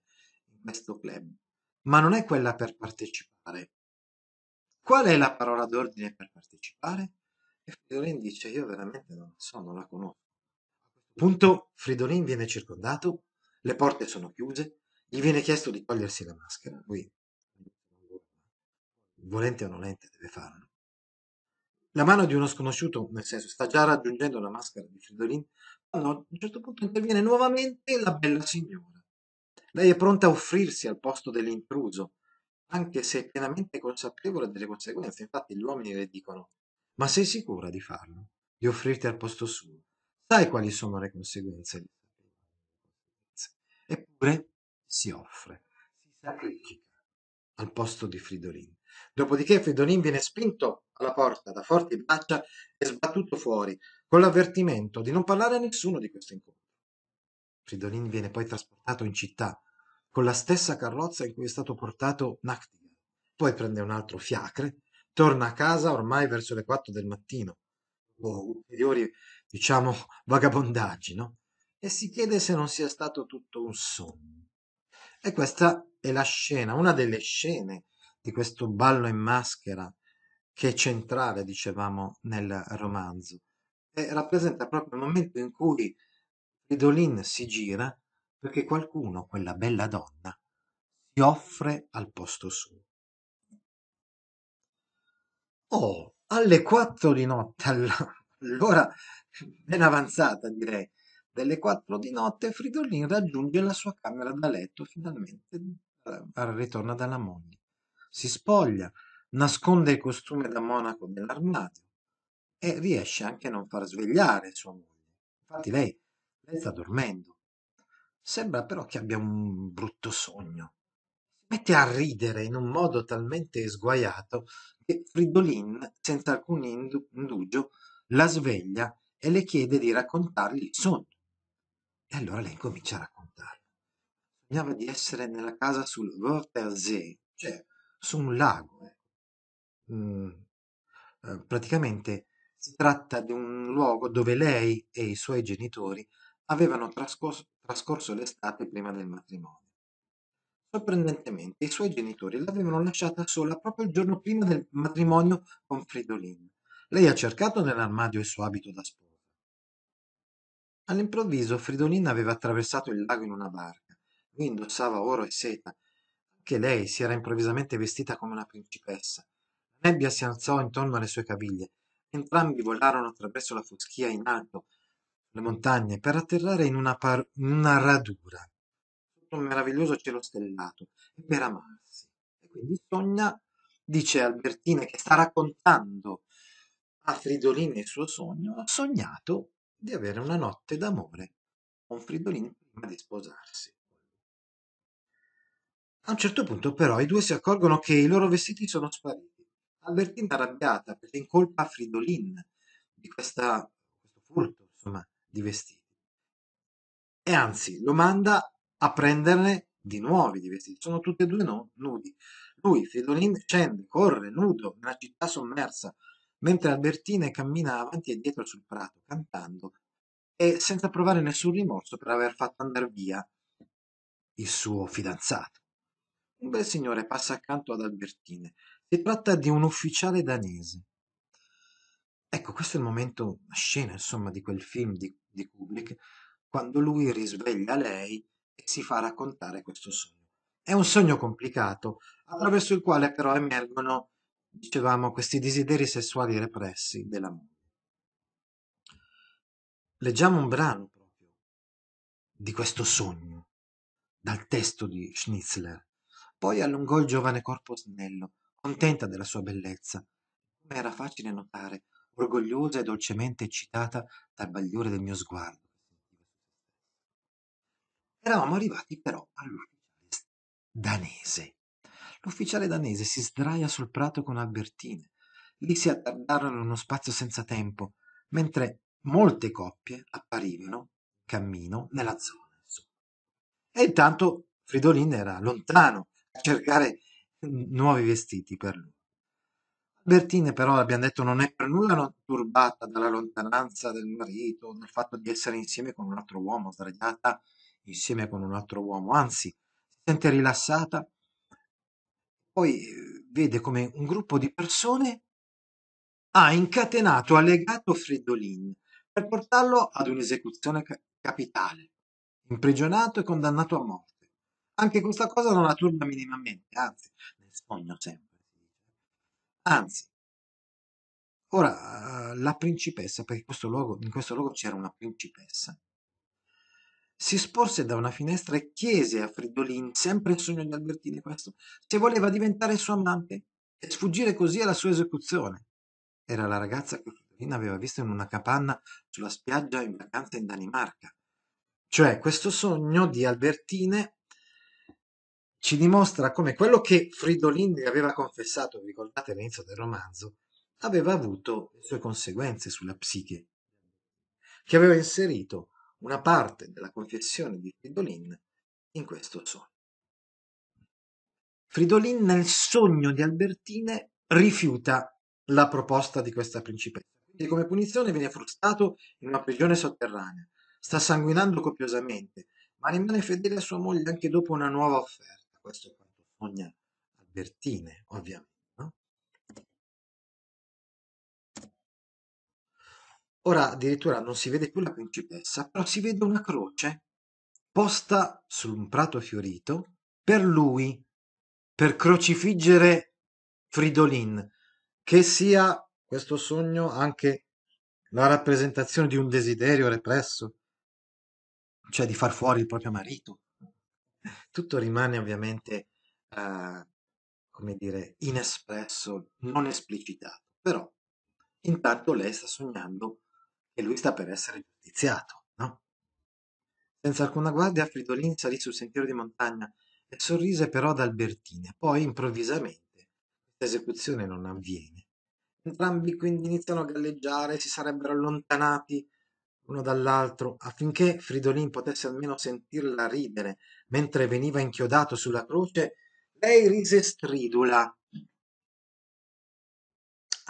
in questo club, ma non è quella per partecipare. Qual è la parola d'ordine per partecipare? E Fridolin dice: Io veramente non so, non la conosco. A questo punto, Fridolin viene circondato, le porte sono chiuse, gli viene chiesto di togliersi la maschera. Lui, volente o nolente, deve farlo. La mano di uno sconosciuto, nel senso, sta già raggiungendo la maschera di Fridolin, quando a un certo punto interviene nuovamente la bella signora. Lei è pronta a offrirsi al posto dell'intruso, anche se è pienamente consapevole delle conseguenze. Infatti gli uomini le dicono, ma sei sicura di farlo? Di offrirti al posto suo? Sai quali sono le conseguenze? Eppure si offre, si sacrifica al posto di Fridolin. Dopodiché Fridolin viene spinto alla porta da forti braccia e sbattuto fuori, con l'avvertimento di non parlare a nessuno di questo incontro. Fridolin viene poi trasportato in città, con la stessa carrozza in cui è stato portato Nachtigal. Poi prende un altro fiacre, torna a casa ormai verso le 4 del mattino, o boh, ulteriori, diciamo, vagabondaggi, no? E si chiede se non sia stato tutto un sogno. E questa è la scena, una delle scene di questo ballo in maschera che è centrale, dicevamo, nel romanzo. E rappresenta proprio il momento in cui Fridolin si gira perché qualcuno, quella bella donna, si offre al posto suo. Oh, alle quattro di notte, all'ora ben avanzata direi, delle quattro di notte Fridolin raggiunge la sua camera da letto, finalmente eh, ritorna dalla moglie. Si spoglia, nasconde il costume da monaco nell'armadio e riesce anche a non far svegliare sua moglie. Infatti lei, lei sta dormendo Sembra però che abbia un brutto sogno. Si mette a ridere in un modo talmente sguaiato che Fridolin, senza alcun indugio, la sveglia e le chiede di raccontargli il sogno. E allora lei comincia a raccontarlo. Sognava di essere nella casa sul Wörthersee, cioè su un lago. Ecco. Mm, eh, praticamente si tratta di un luogo dove lei e i suoi genitori avevano trascorso, trascorso l'estate prima del matrimonio. Sorprendentemente, i suoi genitori l'avevano lasciata sola proprio il giorno prima del matrimonio con Fridolin. Lei ha cercato nell'armadio il suo abito da sposa. All'improvviso Fridolin aveva attraversato il lago in una barca. Lui indossava oro e seta. Anche lei si era improvvisamente vestita come una principessa. La nebbia si alzò intorno alle sue caviglie. Entrambi volarono attraverso la foschia in alto le montagne per atterrare in una, par- una radura, sotto un meraviglioso cielo stellato, e per amarsi. E quindi sogna, dice Albertina, che sta raccontando a Fridolini il suo sogno, ha sognato di avere una notte d'amore con Fridolini prima di sposarsi. A un certo punto però i due si accorgono che i loro vestiti sono spariti. Albertina arrabbiata perché incolpa Fridolin di questa, questo furto, insomma, di vestiti. E anzi, lo manda a prenderne di nuovi di vestiti. Sono tutti e due no, nudi. Lui, Fridolin, scende, corre nudo nella città sommersa, mentre Albertine cammina avanti e dietro sul prato, cantando e senza provare nessun rimorso per aver fatto andare via il suo fidanzato. Un bel signore passa accanto ad Albertine. Si tratta di un ufficiale danese Ecco, questo è il momento, la scena insomma di quel film di, di Kubrick, quando lui risveglia lei e si fa raccontare questo sogno. È un sogno complicato, attraverso il quale però emergono, dicevamo, questi desideri sessuali repressi dell'amore. Leggiamo un brano proprio di questo sogno, dal testo di Schnitzler. Poi allungò il giovane corpo snello, contenta della sua bellezza. Come era facile notare orgogliosa e dolcemente eccitata dal bagliore del mio sguardo eravamo arrivati però all'ufficiale danese l'ufficiale danese si sdraia sul prato con Albertine lì si attardarono in uno spazio senza tempo mentre molte coppie apparivano cammino nella zona e intanto Fridolin era lontano a cercare nuovi vestiti per lui Albertine però, abbiamo detto, non è per nulla turbata dalla lontananza del marito, dal fatto di essere insieme con un altro uomo, sdraiata insieme con un altro uomo, anzi, si sente rilassata, poi eh, vede come un gruppo di persone ha incatenato, ha legato Fridolin per portarlo ad un'esecuzione capitale, imprigionato e condannato a morte. Anche questa cosa non la turba minimamente, anzi, nel sogno sempre. Anzi, ora eh, la principessa, perché questo luogo, in questo luogo c'era una principessa, si sporse da una finestra e chiese a Fridolin, sempre il sogno di Albertine questo, se voleva diventare sua amante e sfuggire così alla sua esecuzione. Era la ragazza che Fridolin aveva visto in una capanna sulla spiaggia in vacanza in Danimarca. Cioè, questo sogno di Albertine ci dimostra come quello che Fridolin gli aveva confessato, vi ricordate all'inizio del romanzo, aveva avuto le sue conseguenze sulla psiche, che aveva inserito una parte della confessione di Fridolin in questo sogno. Fridolin nel sogno di Albertine rifiuta la proposta di questa principessa. Quindi come punizione viene frustato in una prigione sotterranea, sta sanguinando copiosamente, ma rimane fedele a sua moglie anche dopo una nuova offerta. Questo è quanto sogna Albertine, ovviamente. No? Ora addirittura non si vede più la principessa, però si vede una croce posta su un prato fiorito per lui, per crocifiggere Fridolin, che sia questo sogno anche la rappresentazione di un desiderio represso, cioè di far fuori il proprio marito, tutto rimane ovviamente, eh, come dire, inespresso, non esplicitato. Però intanto lei sta sognando che lui sta per essere giudiziato, no? Senza alcuna guardia, Fridolin salì sul sentiero di montagna e sorrise però ad Albertine. Poi, improvvisamente, questa esecuzione non avviene. Entrambi quindi iniziano a galleggiare, si sarebbero allontanati uno dall'altro affinché Fridolin potesse almeno sentirla ridere mentre veniva inchiodato sulla croce, lei rise stridula.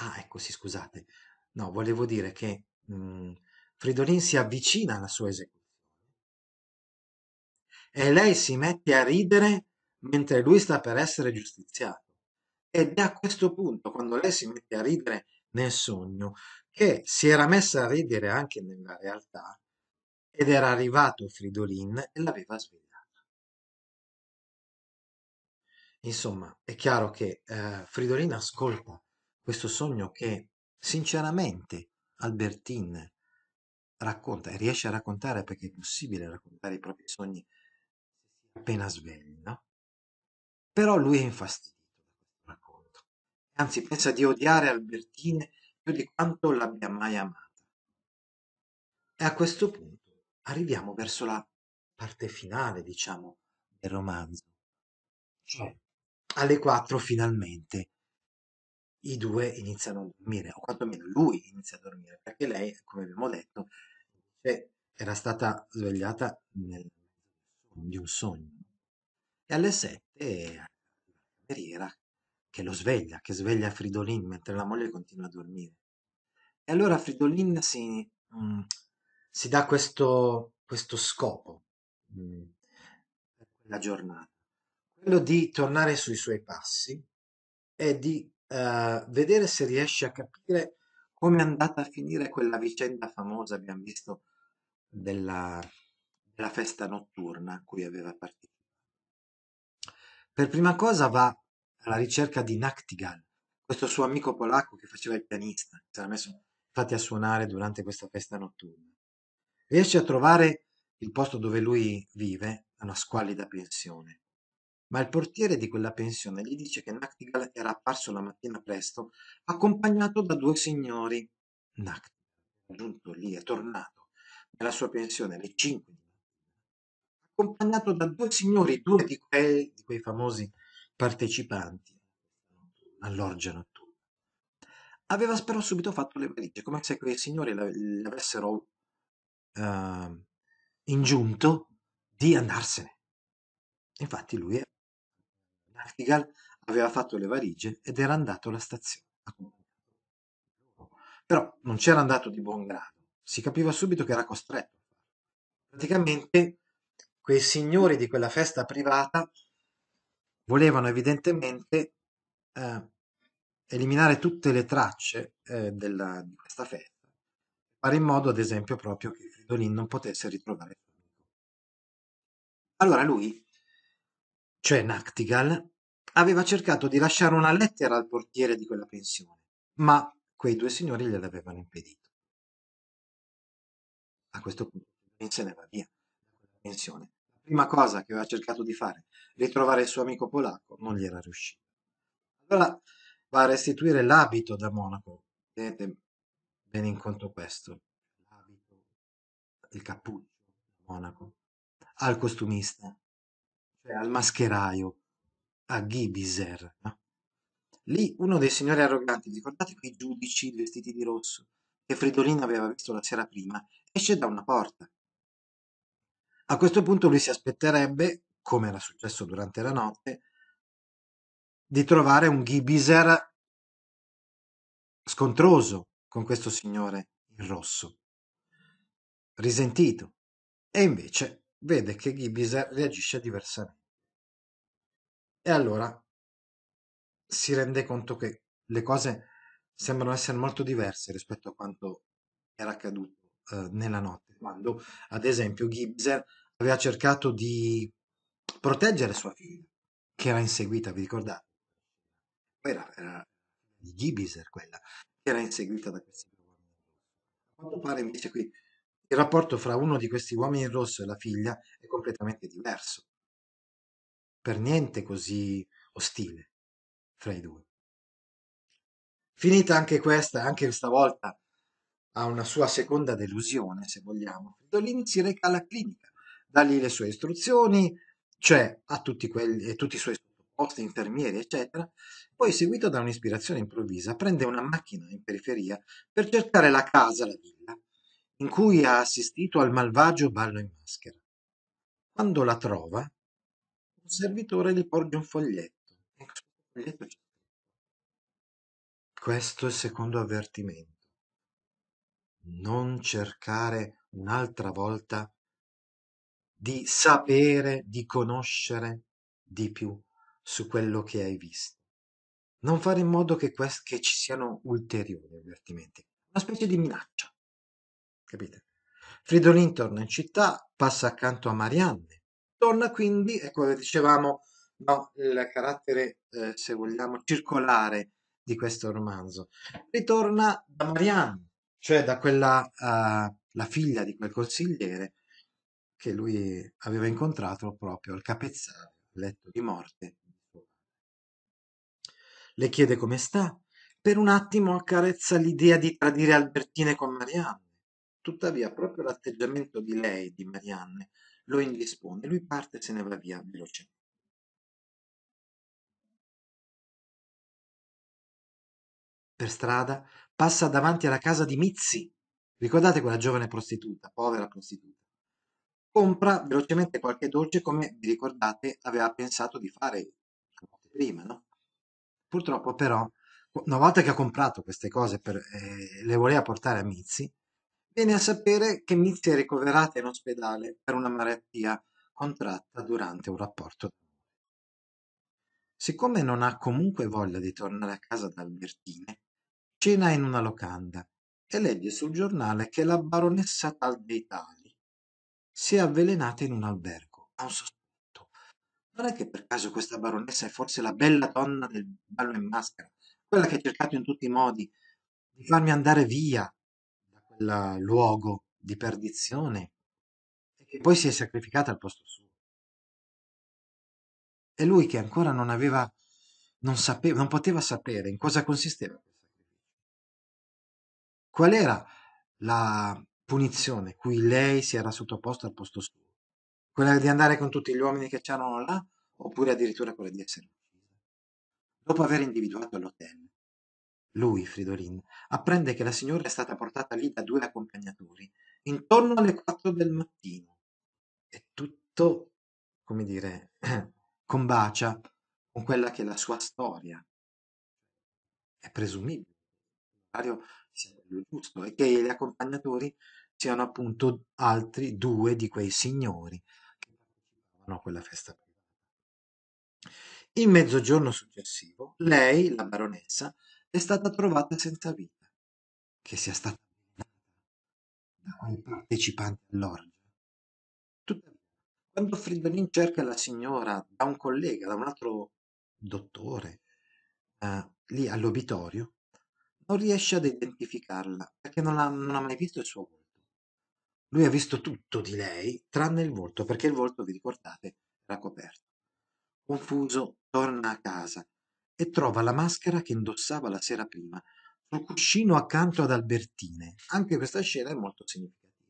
Ah, ecco, sì, scusate. No, volevo dire che mh, mm, Fridolin si avvicina alla sua esecuzione e lei si mette a ridere mentre lui sta per essere giustiziato. Ed è a questo punto, quando lei si mette a ridere nel sogno, che si era messa a ridere anche nella realtà, ed era arrivato Fridolin e l'aveva svegliato. Insomma, è chiaro che, ehm, Fridolin ascolta questo sogno che sinceramente Albertin racconta e riesce a raccontare perché è possibile raccontare i propri sogni appena svegli, no, però lui è infastidito da questo racconto, anzi pensa di odiare Albertine più di quanto l'abbia mai amata. E a questo punto arriviamo verso la parte finale, diciamo, del romanzo, cioè alle 4 finalmente i due iniziano a dormire, o quantomeno lui inizia a dormire, perché lei, come abbiamo detto, era stata svegliata nel, di un sogno. E alle 7 la cameriera che lo sveglia, che sveglia Fridolin mentre la moglie continua a dormire. E allora Fridolin si, mm, si dà questo, questo scopo mh, mm, per quella giornata quello di tornare sui suoi passi e di eh, vedere se riesce a capire come è andata a finire quella vicenda famosa, abbiamo visto, della, della festa notturna a cui aveva partecipato. Per prima cosa va alla ricerca di Naktigal, questo suo amico polacco che faceva il pianista, che si era messo infatti a suonare durante questa festa notturna. Riesce a trovare il posto dove lui vive, una squallida pensione ma il portiere di quella pensione gli dice che Nachtigal era apparso la mattina presto accompagnato da due signori. Nachtigall è giunto lì, è tornato nella sua pensione alle 5 di mattina, accompagnato da due signori, due di quei, di quei famosi partecipanti all'orgia notturna. Aveva però subito fatto le valigie, come se quei signori l'avessero uh, ehm, ingiunto di andarsene. Infatti lui è Artigal aveva fatto le valigie ed era andato alla stazione però non c'era andato di buon grado si capiva subito che era costretto praticamente quei signori di quella festa privata volevano evidentemente eh, eliminare tutte le tracce eh, della, di questa festa, fare in modo, ad esempio, proprio che Fridolin non potesse ritrovare Allora lui cioè Nactigal, aveva cercato di lasciare una lettera al portiere di quella pensione, ma quei due signori gliel'avevano impedito. A questo punto Jane se ne va via da pensione. La prima cosa che aveva cercato di fare, ritrovare il suo amico polacco, non gli era riuscito. Allora va a restituire l'abito da monaco. Tenete bene in conto questo. L'abito, il cappuccio da monaco, al costumista cioè al mascheraio, a Ghibiser. Lì uno dei signori arroganti, ricordate quei giudici vestiti di rosso, che Fridolin aveva visto la sera prima, esce da una porta. A questo punto lui si aspetterebbe, come era successo durante la notte, di trovare un Ghibiser scontroso con questo signore in rosso, risentito. E invece vede che Gibbs reagisce diversamente. E allora si rende conto che le cose sembrano essere molto diverse rispetto a quanto era accaduto eh, nella notte, quando ad esempio Gibbs aveva cercato di proteggere sua figlia, che era inseguita, vi ricordate? Era, era di Gibbs quella, che era inseguita da questi uomini. A quanto pare invece qui il rapporto fra uno di questi uomini in rosso e la figlia è completamente diverso, per niente così ostile fra i due. Finita anche questa, anche stavolta ha una sua seconda delusione, se vogliamo. Fridolin si reca alla clinica, dà lì le sue istruzioni, cioè a tutti, quelli, a tutti i suoi sottoposti, infermieri, eccetera. Poi, seguito da un'ispirazione improvvisa, prende una macchina in periferia per cercare la casa, la villa, in cui ha assistito al malvagio ballo in maschera. Quando la trova, un servitore gli porge un foglietto. questo ecco, Questo è il secondo avvertimento. Non cercare un'altra volta di sapere, di conoscere di più su quello che hai visto. Non fare in modo che, quest- che ci siano ulteriori avvertimenti, una specie di minaccia. Capite? Fridolin torna in città, passa accanto a Marianne, torna quindi, ecco come dicevamo, no, il carattere, eh, se vogliamo, circolare di questo romanzo. Ritorna da Marianne, cioè da quella, uh, la figlia di quel consigliere che lui aveva incontrato proprio al capezzale, letto di morte. Le chiede come sta, per un attimo accarezza l'idea di tradire Albertine con Marianne Tuttavia proprio l'atteggiamento di lei, di Marianne, lo indispone, lui parte e se ne va via velocemente. Per strada passa davanti alla casa di Mizzi, ricordate quella giovane prostituta, povera prostituta. Compra velocemente qualche dolce come vi ricordate aveva pensato di fare prima, no? Purtroppo però, una volta che ha comprato queste cose per, eh, le voleva portare a Mizzi, viene a sapere che Mizia è ricoverata in ospedale per una malattia contratta durante un rapporto. Siccome non ha comunque voglia di tornare a casa da Albertine, cena in una locanda e legge sul giornale che la baronessa tal dei tali si è avvelenata in un albergo. Ha un sospetto. Non è che per caso questa baronessa è forse la bella donna del ballo in maschera, quella che ha cercato in tutti i modi di farmi andare via quel luogo di perdizione e che poi si è sacrificata al posto suo. E lui che ancora non aveva, non sapeva, non poteva sapere in cosa consisteva quel sacrificio. Qual era la punizione cui lei si era sottoposta al posto suo? Quella di andare con tutti gli uomini che c'erano là, oppure addirittura quella di essere uccisa? Dopo aver individuato l'hotel, lui fridolin apprende che la signora è stata portata lì da due accompagnatori intorno alle quattro del mattino e tutto come dire combacia con quella che è la sua storia è presumibile l'orario sia quello giusto e che gli accompagnatori siano appunto altri due di quei signori che partecipavano a quella festa Il mezzogiorno successivo, lei, la baronessa, è stata trovata senza vita, che sia stata avvelenata da quei partecipanti all'orgia. Tuttavia, quando Fridolin cerca la signora da un collega, da un altro dottore, eh, lì all'obitorio, non riesce ad identificarla perché non ha, non ha mai visto il suo volto. Lui ha visto tutto di lei, tranne il volto, perché il volto, vi ricordate, era coperto. Confuso, torna a casa e trova la maschera che indossava la sera prima sul cuscino accanto ad Albertine. Anche questa scena è molto significativa.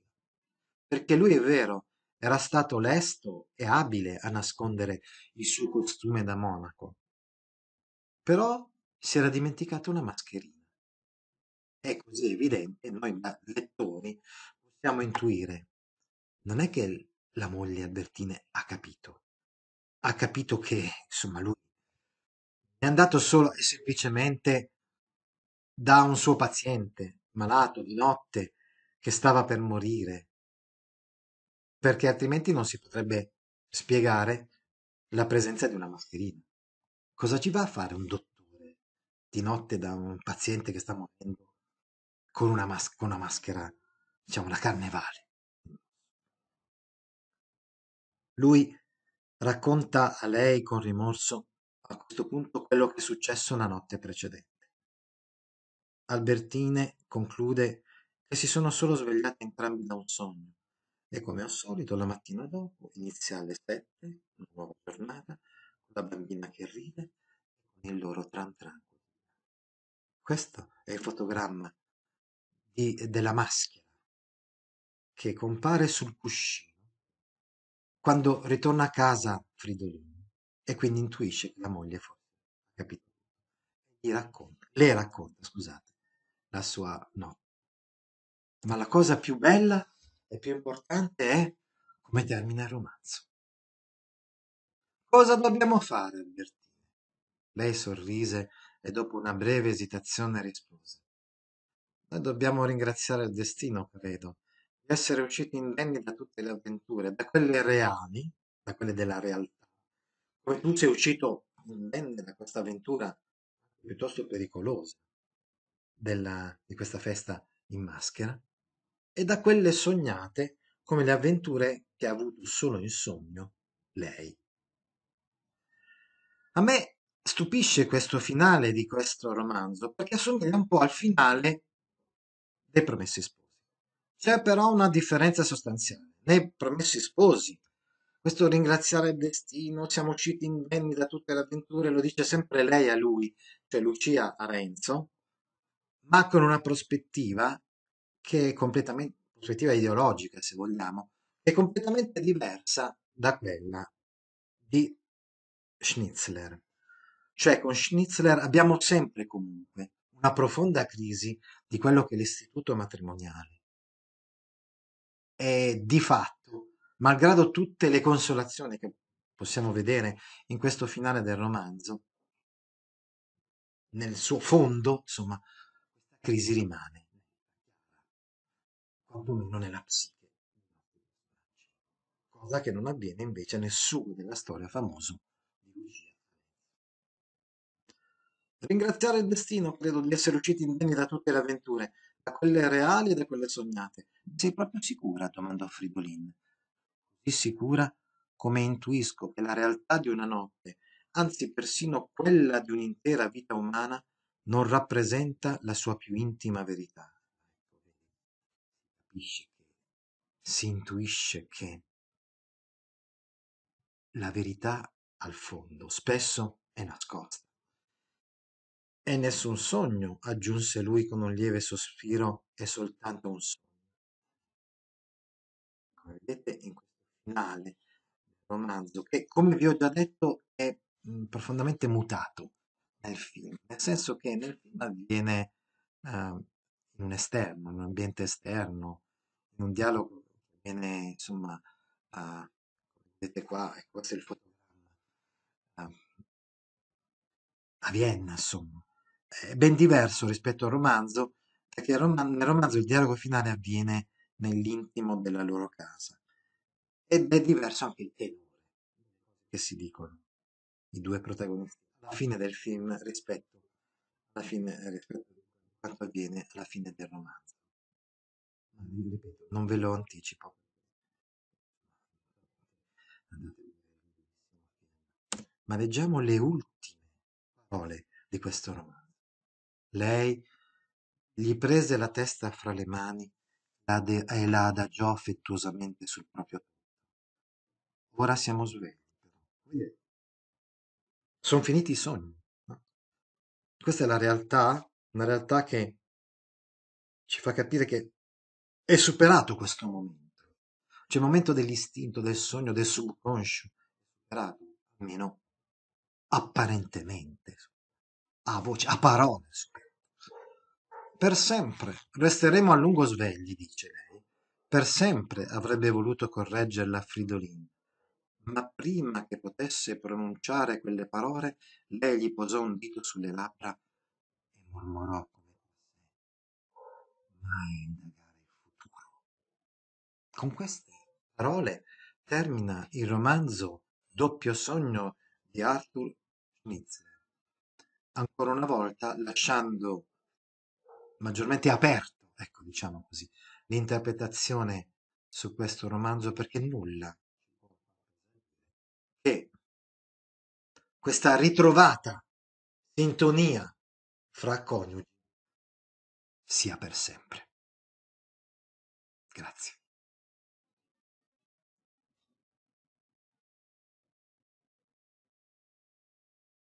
Perché lui è vero, era stato lesto e abile a nascondere il suo costume da monaco. Però si era dimenticato una mascherina. È così evidente, noi lettori possiamo intuire. Non è che la moglie Albertine ha capito. Ha capito che, insomma, lui è andato solo e semplicemente da un suo paziente malato di notte che stava per morire, perché altrimenti non si potrebbe spiegare la presenza di una mascherina. Cosa ci va a fare un dottore di notte da un paziente che sta morendo con una, mas- con una maschera, diciamo, la carnevale? Lui racconta a lei con rimorso a questo punto quello che è successo la notte precedente. Albertine conclude che si sono solo svegliati entrambi da un sogno e come al solito la mattina dopo inizia alle sette una nuova giornata con la bambina che ride e con il loro tran tran. Questo è il fotogramma di, della maschera che compare sul cuscino quando ritorna a casa Fridolin e quindi intuisce che la moglie fosse capito. Gli racconta, le racconta, scusate, la sua notte. Ma la cosa più bella e più importante è come termina il romanzo. Cosa dobbiamo fare, avvertire? Lei sorrise e dopo una breve esitazione rispose. Noi dobbiamo ringraziare il destino, credo, di essere usciti indenni da tutte le avventure, da quelle reali, da quelle della realtà come tu sei uscito indenne da questa avventura piuttosto pericolosa della, di questa festa in maschera e da quelle sognate come le avventure che ha avuto solo in sogno lei. A me stupisce questo finale di questo romanzo perché assomiglia un po' al finale dei Promessi Sposi. C'è però una differenza sostanziale. Nei Promessi Sposi questo ringraziare il destino, siamo usciti indenni da tutte le avventure, lo dice sempre lei a lui, cioè Lucia a Renzo, ma con una prospettiva che è completamente, prospettiva ideologica se vogliamo, è completamente diversa da quella di Schnitzler. Cioè con Schnitzler abbiamo sempre comunque una profonda crisi di quello che è l'istituto matrimoniale. E di fatto malgrado tutte le consolazioni che possiamo vedere in questo finale del romanzo, nel suo fondo, insomma, questa crisi rimane, quantomeno nella psiche, cosa che non avviene invece a nessuno della storia famoso di Lucia. Ringraziare il destino, credo di essere usciti indenni da tutte le avventure, da quelle reali e da quelle sognate. Sei proprio sicura? domandò Fridolin così sicura come intuisco che la realtà di una notte anzi persino quella di un'intera vita umana non rappresenta la sua più intima verità ecco, capisce che si intuisce che la verità al fondo spesso è nascosta è nessun sogno aggiunse lui con un lieve sospiro è soltanto un sogno Come vedete in finale romanzo che, come vi ho già detto, è mh, mhmm, profondamente mutato nel film, nel senso che nel film avviene eh, in un esterno, in un ambiente esterno, in un dialogo che viene, insomma, eh, vedete qua, è il fotogramma, eh, a Vienna, insomma, è ben diverso rispetto al romanzo, perché il nel romanzo il dialogo finale avviene nell'intimo della loro casa ed è diverso anche il tenore che si dicono i due protagonisti alla fine del film rispetto alla fine eh, rispetto a quanto avviene alla fine del romanzo. Ripeto, non ve lo anticipo. Ma leggiamo le ultime parole di questo romanzo. Lei gli prese la testa fra le mani e la adagiò affettuosamente sul proprio Ora siamo svegli. Sono finiti i sogni. No? Questa è la realtà, una realtà che ci fa capire che è superato questo momento. C'è il momento dell'istinto, del sogno, del subconscio, superato, almeno apparentemente, a voce, a parole. Per sempre resteremo a lungo svegli, dice lei. Per sempre avrebbe voluto correggerla Fridolin, ma prima che potesse pronunciare quelle parole lei gli posò un dito sulle labbra e mormorò come tra mai indagare il futuro con queste parole termina il romanzo Doppio sogno di Arthur Schnitzler ancora una volta lasciando maggiormente aperto ecco diciamo così l'interpretazione su questo romanzo perché nulla che questa ritrovata sintonia fra coniugi sia per sempre. Grazie.